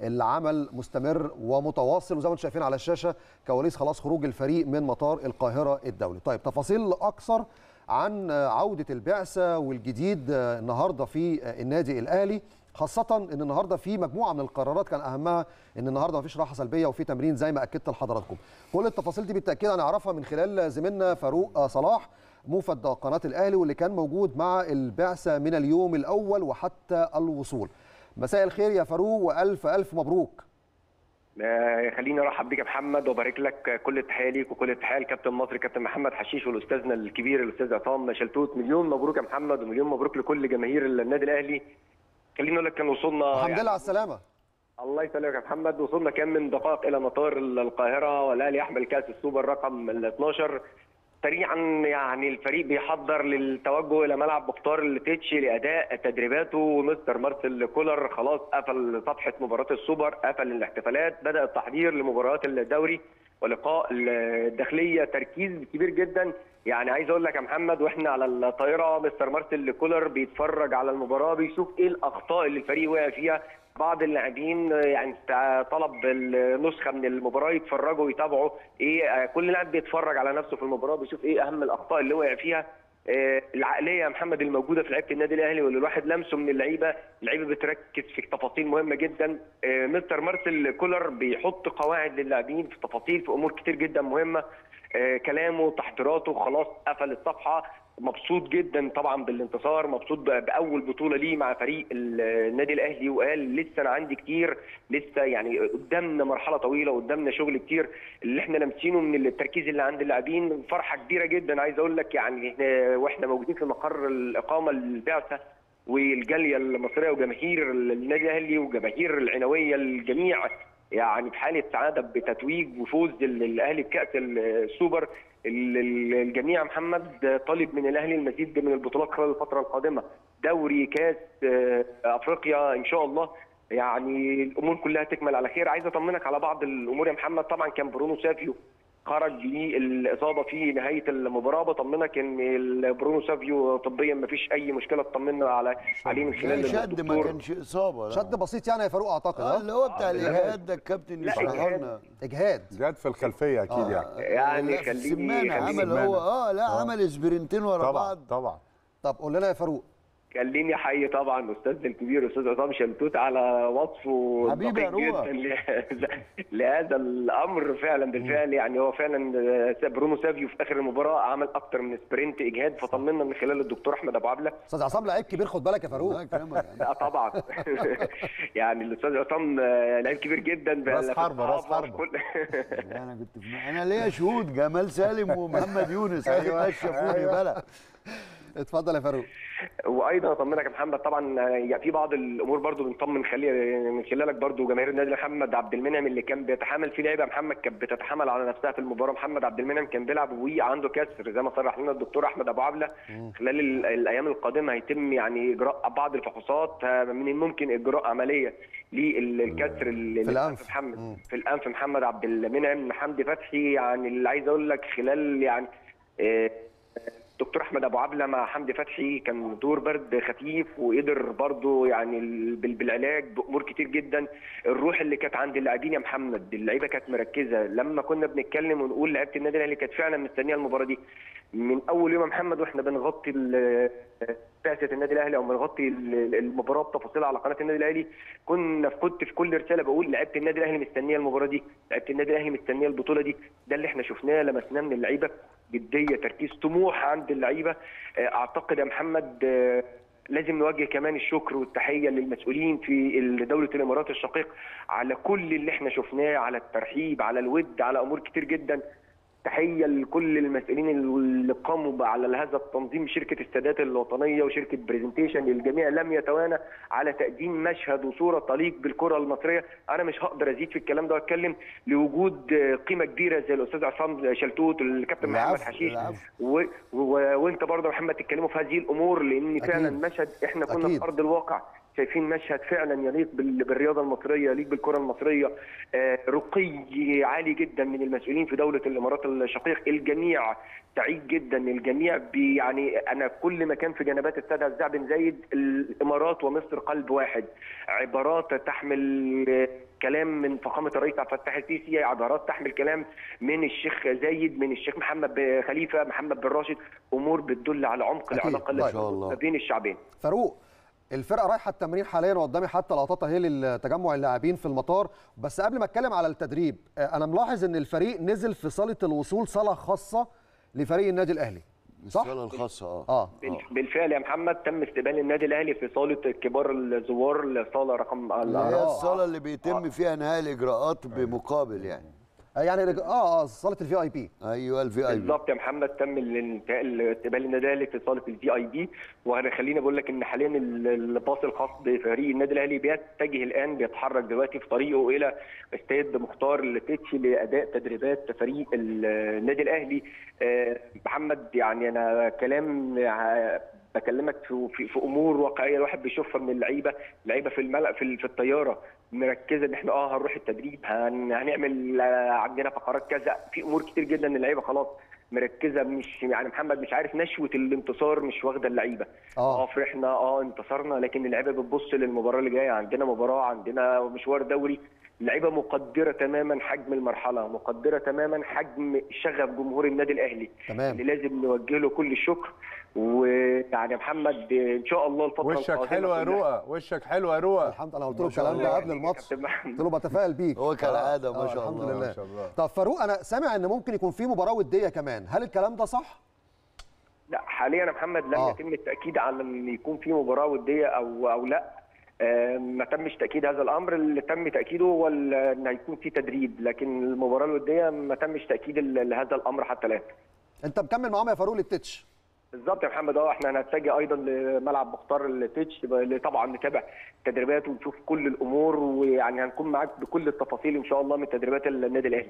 العمل مستمر ومتواصل وزي ما انتم شايفين على الشاشه كواليس خلاص خروج الفريق من مطار القاهره الدولي طيب تفاصيل اكثر عن عوده البعثه والجديد النهارده في النادي الاهلي خاصة ان النهارده في مجموعة من القرارات كان اهمها ان النهارده مفيش راحة سلبية وفي تمرين زي ما اكدت لحضراتكم. كل التفاصيل دي بالتأكيد هنعرفها من خلال زميلنا فاروق صلاح موفد قناه الاهلي واللي كان موجود مع البعثه من اليوم الاول وحتى الوصول مساء الخير يا فاروق والف الف مبروك آه، خليني ارحب بيك يا محمد وبارك لك كل التحيه ليك وكل التحيه لكابتن مصر كابتن محمد حشيش والاستاذنا الكبير الاستاذ عصام شلتوت مليون مبروك يا محمد ومليون مبروك لكل جماهير النادي الاهلي خليني اقول لك كان وصلنا الحمد لله يعني على السلامه الله يسلمك يا محمد وصلنا كام من دقائق الى مطار القاهره والاهلي يحمل كاس السوبر رقم 12 سريعا يعني الفريق بيحضر للتوجه الى ملعب مختار لتيتشي لاداء تدريباته ومستر مارسيل كولر خلاص قفل صفحه مباراه السوبر قفل الاحتفالات بدا التحضير لمباريات الدوري ولقاء الداخليه تركيز كبير جدا يعني عايز اقول لك يا محمد واحنا على الطائره مستر مارسيل كولر بيتفرج على المباراه بيشوف ايه الاخطاء اللي الفريق وقع فيها بعض اللاعبين يعني طلب النسخه من المباراه يتفرجوا ويتابعوا ايه كل لاعب بيتفرج على نفسه في المباراه بيشوف ايه اهم الاخطاء اللي وقع فيها آه، العقليه يا محمد الموجوده في لعيبه النادي الاهلي واللي الواحد لمسه من اللعيبه اللعيبه بتركز في تفاصيل مهمه جدا آه، مستر مارسيل كولر بيحط قواعد للاعبين في تفاصيل في امور كتير جدا مهمه آه، كلامه تحضيراته خلاص قفل الصفحه مبسوط جدا طبعا بالانتصار مبسوط باول بطوله ليه مع فريق النادي الاهلي وقال لسه انا عندي كتير لسه يعني قدامنا مرحله طويله قدامنا شغل كتير اللي احنا لامسينه من التركيز اللي عند اللاعبين فرحه كبيره جدا عايز اقول لك يعني احنا واحنا موجودين في مقر الاقامه البعثه والجاليه المصريه وجماهير النادي الاهلي وجماهير العنويه الجميع يعني في حاله سعاده بتتويج وفوز الاهلي بكاس السوبر الجميع محمد طالب من الاهلي المزيد من البطولات خلال الفتره القادمه دوري كاس آه، افريقيا ان شاء الله يعني الامور كلها تكمل على خير عايز اطمنك على بعض الامور يا محمد طبعا كان برونو سافيو خرج الاصابه في نهايه المباراه بطمنك ان برونو سافيو طبيا ما فيش اي مشكله اطمنا على عليه من خلال يعني شد ما كانش اصابه لا. شد بسيط يعني يا فاروق اعتقد اه, آه. اللي هو بتاع آه، الاجهاد ده الكابتن يشرحه لنا اجهاد اجهاد في الخلفيه اكيد آه. يعني آه، يعني خليني عمل هو اه لا آه. عمل سبرنتين ورا بعض طبعا طبعا طب قول لنا يا فاروق خليني احيي طبعا استاذنا الكبير استاذ عصام شلتوت على وصفه حبيبي يا لهذا الامر فعلا بالفعل يعني هو فعلا آه، برونو سافيو في اخر المباراه عمل اكتر من سبرنت اجهاد فطمنا من خلال الدكتور احمد ابو عبله استاذ عصام لعيب كبير خد بالك يا فاروق لا طبعا يعني الاستاذ عصام آه، لعيب كبير جدا راس حربه راس حربه انا كنت انا ليا شهود جمال سالم ومحمد يونس أيوه. أيوه. ايوه شافوني بلا اتفضل يا فاروق وايضا اطمنك يا محمد طبعا يعني في بعض الامور برضو بنطمن آه، من خلالك برضو جماهير النادي محمد عبد المنعم اللي كان بيتحامل فيه لعيبه محمد كانت بتتحامل على نفسها في المباراه محمد عبد المنعم كان بيلعب وعنده كسر زي ما صرح لنا الدكتور احمد ابو عبله خلال الايام القادمه هيتم يعني اجراء بعض الفحوصات آه، من الممكن اجراء عمليه للكسر اللي في الانف محمد مم. في الانف محمد عبد المنعم حمدي فتحي يعني اللي عايز اقول لك خلال يعني دكتور احمد ابو عبله مع حمدي فتحي كان دور برد خفيف وقدر برضه يعني بالعلاج بامور كتير جدا الروح اللي كانت عند اللاعبين يا محمد اللعيبه كانت مركزه لما كنا بنتكلم ونقول لعيبه النادي الاهلي كانت فعلا مستنيه المباراه دي من اول يوم محمد واحنا بنغطي بعثه النادي الاهلي او بنغطي المباراه بتفاصيلها على قناه النادي الاهلي كنا كنت في كل رساله بقول لعيبه النادي الاهلي مستنيه المباراه دي، لعيبه النادي الاهلي مستنيه البطوله دي، ده اللي احنا شفناه لمسناه من اللعيبه جديه تركيز طموح عند اللعيبه آه، اعتقد يا محمد آه، لازم نوجه كمان الشكر والتحيه للمسؤولين في دوله الامارات الشقيق على كل اللي احنا شفناه على الترحيب على الود على امور كتير جدا تحيه لكل المسؤولين اللي قاموا على هذا التنظيم شركه السادات الوطنيه وشركه برزنتيشن الجميع لم يتوانى على تقديم مشهد وصوره تليق بالكره المصريه انا مش هقدر ازيد في الكلام ده واتكلم لوجود قيمه كبيره زي الاستاذ عصام شلتوت والكابتن محمد حشيش وانت برضه محمد تتكلموا في هذه الامور لان فعلا مشهد احنا كنا أكيد. في ارض الواقع شايفين مشهد فعلا يليق بالرياضه المصريه يليق بالكره المصريه آه، رقي عالي جدا من المسؤولين في دوله الامارات الشقيق الجميع سعيد جدا الجميع يعني انا كل ما كان في جنبات الساده عزاع بن زايد الامارات ومصر قلب واحد عبارات تحمل كلام من فخامه الرئيس عبد الفتاح السيسي عبارات تحمل كلام من الشيخ زايد من الشيخ محمد خليفه محمد بن راشد امور بتدل على عمق العلاقه ما طيب. بين الشعبين فاروق الفرقه رايحه التمرين حاليا وقدامي حتى لقطات اهي لتجمع اللاعبين في المطار بس قبل ما اتكلم على التدريب آه، انا ملاحظ ان الفريق نزل في صاله الوصول صاله خاصه لفريق النادي الاهلي صح؟ الصاله الخاصه اه اه بالفعل يا محمد تم استقبال النادي الاهلي في صاله كبار الزوار الصاله رقم اللي هي آه. الصاله اللي بيتم آه. فيها انهاء الاجراءات بمقابل يعني آه، يعني آه،, اه صاله الفي اي بي ايوه الفي اي بي بالظبط يا محمد تم الانتقال استقبال النادي الاهلي في صاله الفي اي بي وخليني اقول لك ان حاليا الباص الخاص بفريق النادي الاهلي بيتجه الان بيتحرك دلوقتي في طريقه الى استاد مختار لتيتشي لاداء تدريبات فريق النادي الاهلي آه، محمد يعني انا كلام بكلمك في, في, في امور واقعيه الواحد بيشوفها من اللعيبه لعيبه في الملأ في, في الطياره مركزه ان احنا اه هنروح التدريب هن... هنعمل آه، عندنا فقرات كذا في امور كتير جدا اللعيبه خلاص مركزه مش يعني محمد مش عارف نشوه الانتصار مش واخده اللعيبه اه, آه، فرحنا اه انتصرنا لكن اللعيبه بتبص للمباراه اللي جايه عندنا مباراه عندنا مشوار دوري اللعيبه مقدره تماما حجم المرحله مقدره تماما حجم شغف جمهور النادي الاهلي تمام. اللي لازم نوجه له كل الشكر ويعني محمد ان شاء الله الفتره وشك حلو يا رؤى وشك حلو يا رؤى الحمد لله انا قلت له الكلام ده قبل الماتش قلت له بتفائل بيك هو كالعاده آه، ما آه، شاء الله الحمد لله طب فاروق انا سامع ان ممكن يكون في مباراه وديه كمان هل الكلام ده صح؟ لا حاليا يا محمد لم آه. يتم التاكيد على ان يكون في مباراه وديه او او لا آه، ما تمش تاكيد هذا الامر اللي تم تاكيده هو ان هيكون في تدريب لكن المباراه الوديه ما تمش تاكيد لهذا الامر حتى الان انت مكمل معاهم يا فاروق للتتش بالظبط يا محمد اه احنا هنتجه ايضا لملعب مختار التتش طبعا نتابع تدريبات ونشوف كل الامور ويعني هنكون معاك بكل التفاصيل ان شاء الله من تدريبات النادي الاهلي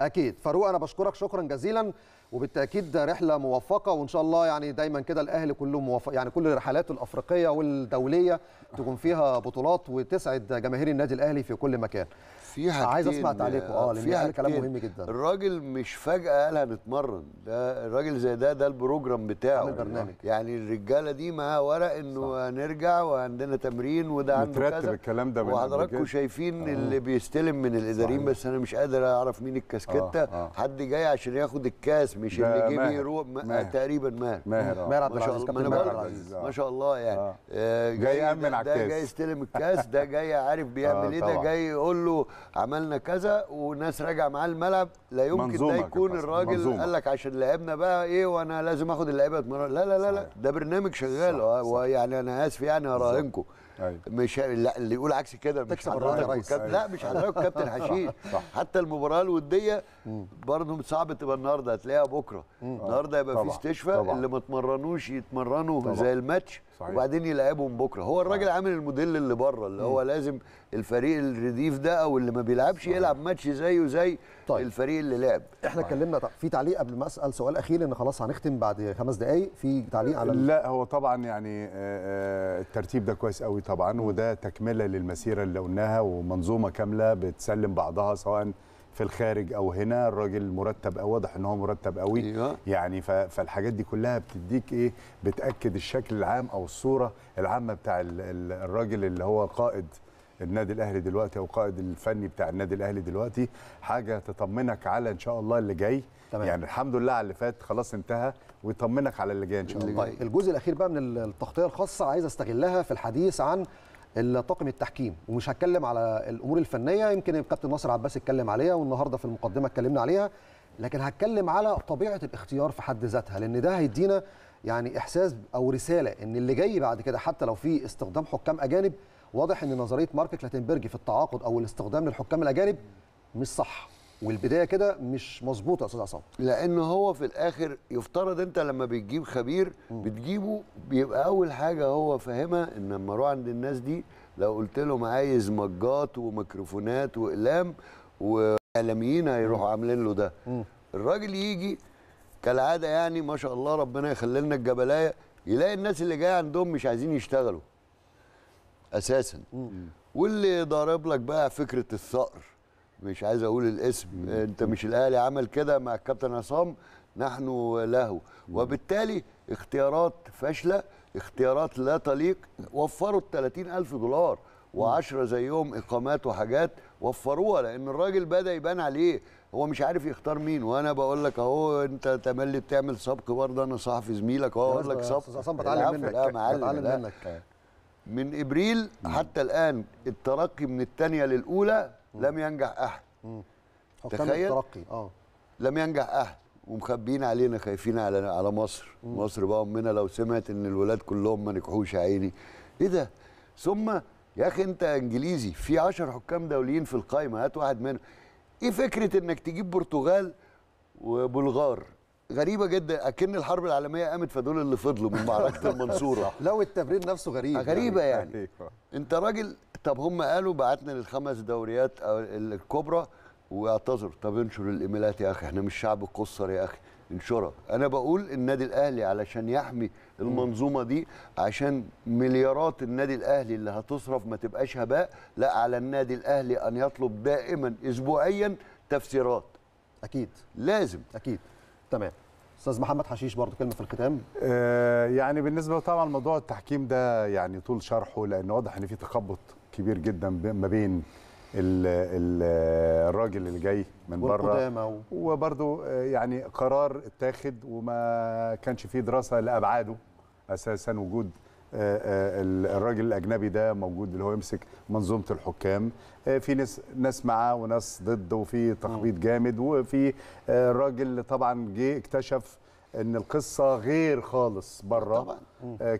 اكيد فاروق انا بشكرك شكرا جزيلا وبالتاكيد رحله موفقه وان شاء الله يعني دايما كده الاهلي كله موفق يعني كل الرحلات الافريقيه والدوليه تكون فيها بطولات وتسعد جماهير النادي الاهلي في كل مكان فيها عايز اسمع تعليقه اه لان فيها كلام مهم جدا الراجل مش فجاه قال هنتمرن ده الراجل زي ده ده البروجرام بتاعه البرنامج يعني الرجاله دي معاها ورق انه هنرجع وعندنا تمرين وده عنده كذا الكلام ده وحضراتكم شايفين آه. اللي بيستلم من الاداريين بس انا مش قادر اعرف مين الكاسكته آه. آه. حد جاي عشان ياخد الكاس مش اللي جه بيروح تقريبا ماهر ماهر آه. ماهر عبد العزيز ما شاء الله يعني آه. آه، جاي يامن على الكاس ده جاي يستلم الكاس ده جاي عارف بيعمل ايه ده جاي يقول له عملنا كذا وناس راجع معاه الملعب لا يمكن ده يكون الراجل قال لك عشان لعبنا بقى ايه وانا لازم اخد اللعيبه اتمرن لا لا لا, لا ده برنامج شغال ويعني انا اسف يعني هراهنكم أيوه. مش لا اللي يقول عكس كده مش حضرتك لا مش حضرتك كابتن أيوه. حشيش حتى المباراه الوديه برضه صعب تبقى النهارده هتلاقيها بكره آه. النهارده يبقى في استشفاء اللي ما اتمرنوش يتمرنوا طبعا. زي الماتش صحيح. وبعدين يلعبهم بكره هو الراجل عامل الموديل اللي بره اللي هو لازم الفريق الرديف ده او اللي ما بيلعبش صحيح. يلعب ماتش زيه زي طيب. الفريق اللي لعب احنا اتكلمنا في تعليق قبل ما اسال سؤال اخير ان خلاص هنختم بعد خمس دقائق في تعليق على لا هو طبعا يعني آه، آه، الترتيب ده كويس قوي طبعا وده تكمله للمسيره اللي قلناها ومنظومه كامله بتسلم بعضها سواء في الخارج او هنا الراجل مرتب أو واضح ان هو مرتب قوي أيوة. يعني فالحاجات دي كلها بتديك ايه بتاكد الشكل العام او الصوره العامه بتاع الراجل اللي هو قائد النادي الاهلي دلوقتي او قائد الفني بتاع النادي الاهلي دلوقتي حاجه تطمنك على ان شاء الله اللي جاي تمام. يعني الحمد لله على اللي فات خلاص انتهى ويطمنك على اللي جاي ان شاء الله الجزء الاخير بقى من التغطيه الخاصه عايز استغلها في الحديث عن طاقم التحكيم ومش هتكلم على الامور الفنيه يمكن الكابتن ناصر عباس اتكلم عليها والنهارده في المقدمه اتكلمنا عليها لكن هتكلم على طبيعه الاختيار في حد ذاتها لان ده هيدينا يعني احساس او رساله ان اللي جاي بعد كده حتى لو في استخدام حكام اجانب واضح ان نظريه مارك كلاتنبرج في التعاقد او الاستخدام للحكام الاجانب مش صح والبدايه كده مش مظبوطه يا استاذ عصام لان هو في الاخر يفترض انت لما بتجيب خبير بتجيبه بيبقى اول حاجه هو فاهمها ان لما اروح عند الناس دي لو قلت لهم عايز مجات وميكروفونات واقلام واعلاميين هيروحوا عاملين له ده الراجل يجي كالعاده يعني ما شاء الله ربنا يخلي لنا الجبلايه يلاقي الناس اللي جايه عندهم مش عايزين يشتغلوا اساسا واللي ضارب لك بقى فكره الثأر مش عايز اقول الاسم انت مش الاهلي عمل كده مع الكابتن عصام نحن له وبالتالي اختيارات فاشله اختيارات لا تليق وفروا ال 30000 دولار و10 زيهم اقامات وحاجات وفروها لان الراجل بدا يبان عليه هو مش عارف يختار مين وانا بقول لك اهو انت تملي بتعمل سبق برضه انا صحفي زميلك اهو اقول لك سبق عصام بتعلم منك لا معلم بتعلم منك من ابريل حتى الان الترقي من الثانيه للاولى لم ينجح احد تخيل الترقي اه لم ينجح احد ومخبيين علينا خايفين على على مصر مم. مصر بقى امنا لو سمعت ان الولاد كلهم ما نجحوش عيني ايه ده ثم يا اخي انت انجليزي في 10 حكام دوليين في القايمه هات واحد منهم ايه فكره انك تجيب برتغال وبلغار غريبه جدا اكن الحرب العالميه قامت فدول اللي فضلوا من معركه المنصوره لو التمرين نفسه غريب غريبه يعني. يعني. أيوة. انت راجل طب هم قالوا بعتنا للخمس دوريات الكبرى واعتذر طب انشر الايميلات يا اخي احنا مش شعب قصر يا اخي انشرها انا بقول النادي الاهلي علشان يحمي المنظومه دي عشان مليارات النادي الاهلي اللي هتصرف ما تبقاش هباء لا على النادي الاهلي ان يطلب دائما اسبوعيا تفسيرات اكيد لازم اكيد تمام استاذ محمد حشيش برضه كلمه في الختام آه يعني بالنسبه طبعا موضوع التحكيم ده يعني طول شرحه لان واضح ان في تخبط كبير جدا ما بين الراجل اللي جاي من بره وبرده آه، يعني قرار اتاخد وما كانش فيه دراسه لابعاده اساسا وجود آه، آه، الراجل الاجنبي ده موجود اللي هو يمسك منظومه الحكام في ناس ناس معاه وناس ضد وفي تخبيط جامد وفي راجل طبعا جه اكتشف ان القصه غير خالص بره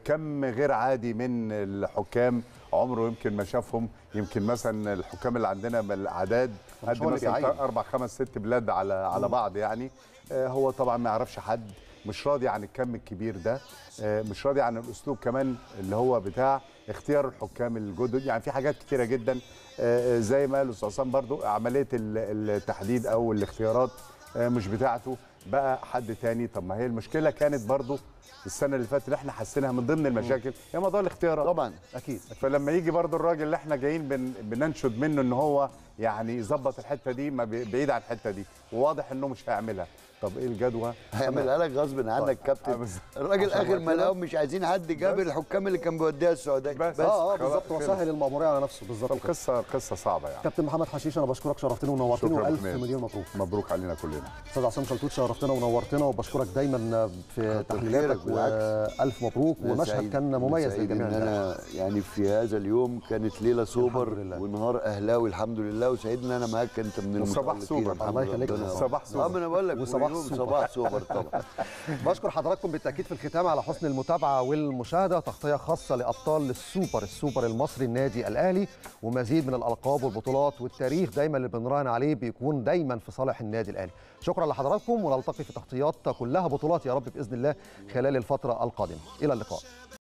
كم غير عادي من الحكام عمره يمكن ما شافهم يمكن مثلا الحكام اللي عندنا بالاعداد قد مثلا اربع خمس ست بلاد على على بعض يعني آه، هو طبعا ما يعرفش حد مش راضي عن الكم الكبير ده آه، مش راضي عن الاسلوب كمان اللي هو بتاع اختيار الحكام الجدد يعني في حاجات كتيره جدا آه، زي ما قال الاستاذ عصام برضو عمليه التحديد او الاختيارات مش بتاعته بقى حد تاني طب ما هي المشكله كانت برضو السنه اللي فاتت اللي احنا حسيناها من ضمن المشاكل هي موضوع الاختيارات طبعا اكيد فلما يجي برضو الراجل اللي احنا جايين بن بننشد منه ان هو يعني يظبط الحته دي ما بعيد عن الحته دي وواضح انه مش هيعملها طب ايه الجدوى هيعملها لك غصب عنك طيب، كابتن الراجل اخر ما لقاهم مش عايزين حد جاب الحكام اللي كان بيوديها السعوديه بس اه اه بالظبط وسهل المأموريه على نفسه بالظبط القصه قصه صعبه يعني كابتن محمد حشيش انا بشكرك شرفتنا ونورتنا والف مليون مبروك مبروك علينا كلنا استاذ عصام شلتوت شرفتنا ونورتنا وبشكرك دايما في تحليلاتك والف مبروك ومشهد كان مميز للجميع ان انا يعني في هذا اليوم كانت ليله سوبر ونهار اهلاوي الحمد لله وسعيد ان انا معاك انت من المتالقين سوبر الله يخليك صباح سوبر آه، انا بقول لك صباح سوبر صباح سوبر طبعا بشكر حضراتكم بالتاكيد في الختام على حسن المتابعه والمشاهده تغطيه خاصه لابطال السوبر السوبر المصري النادي الاهلي ومزيد من الالقاب والبطولات والتاريخ دايما اللي بنراهن عليه بيكون دايما في صالح النادي الاهلي شكرا لحضراتكم ونلتقي في تغطيات كلها بطولات يا رب باذن الله خلال الفتره القادمه الى اللقاء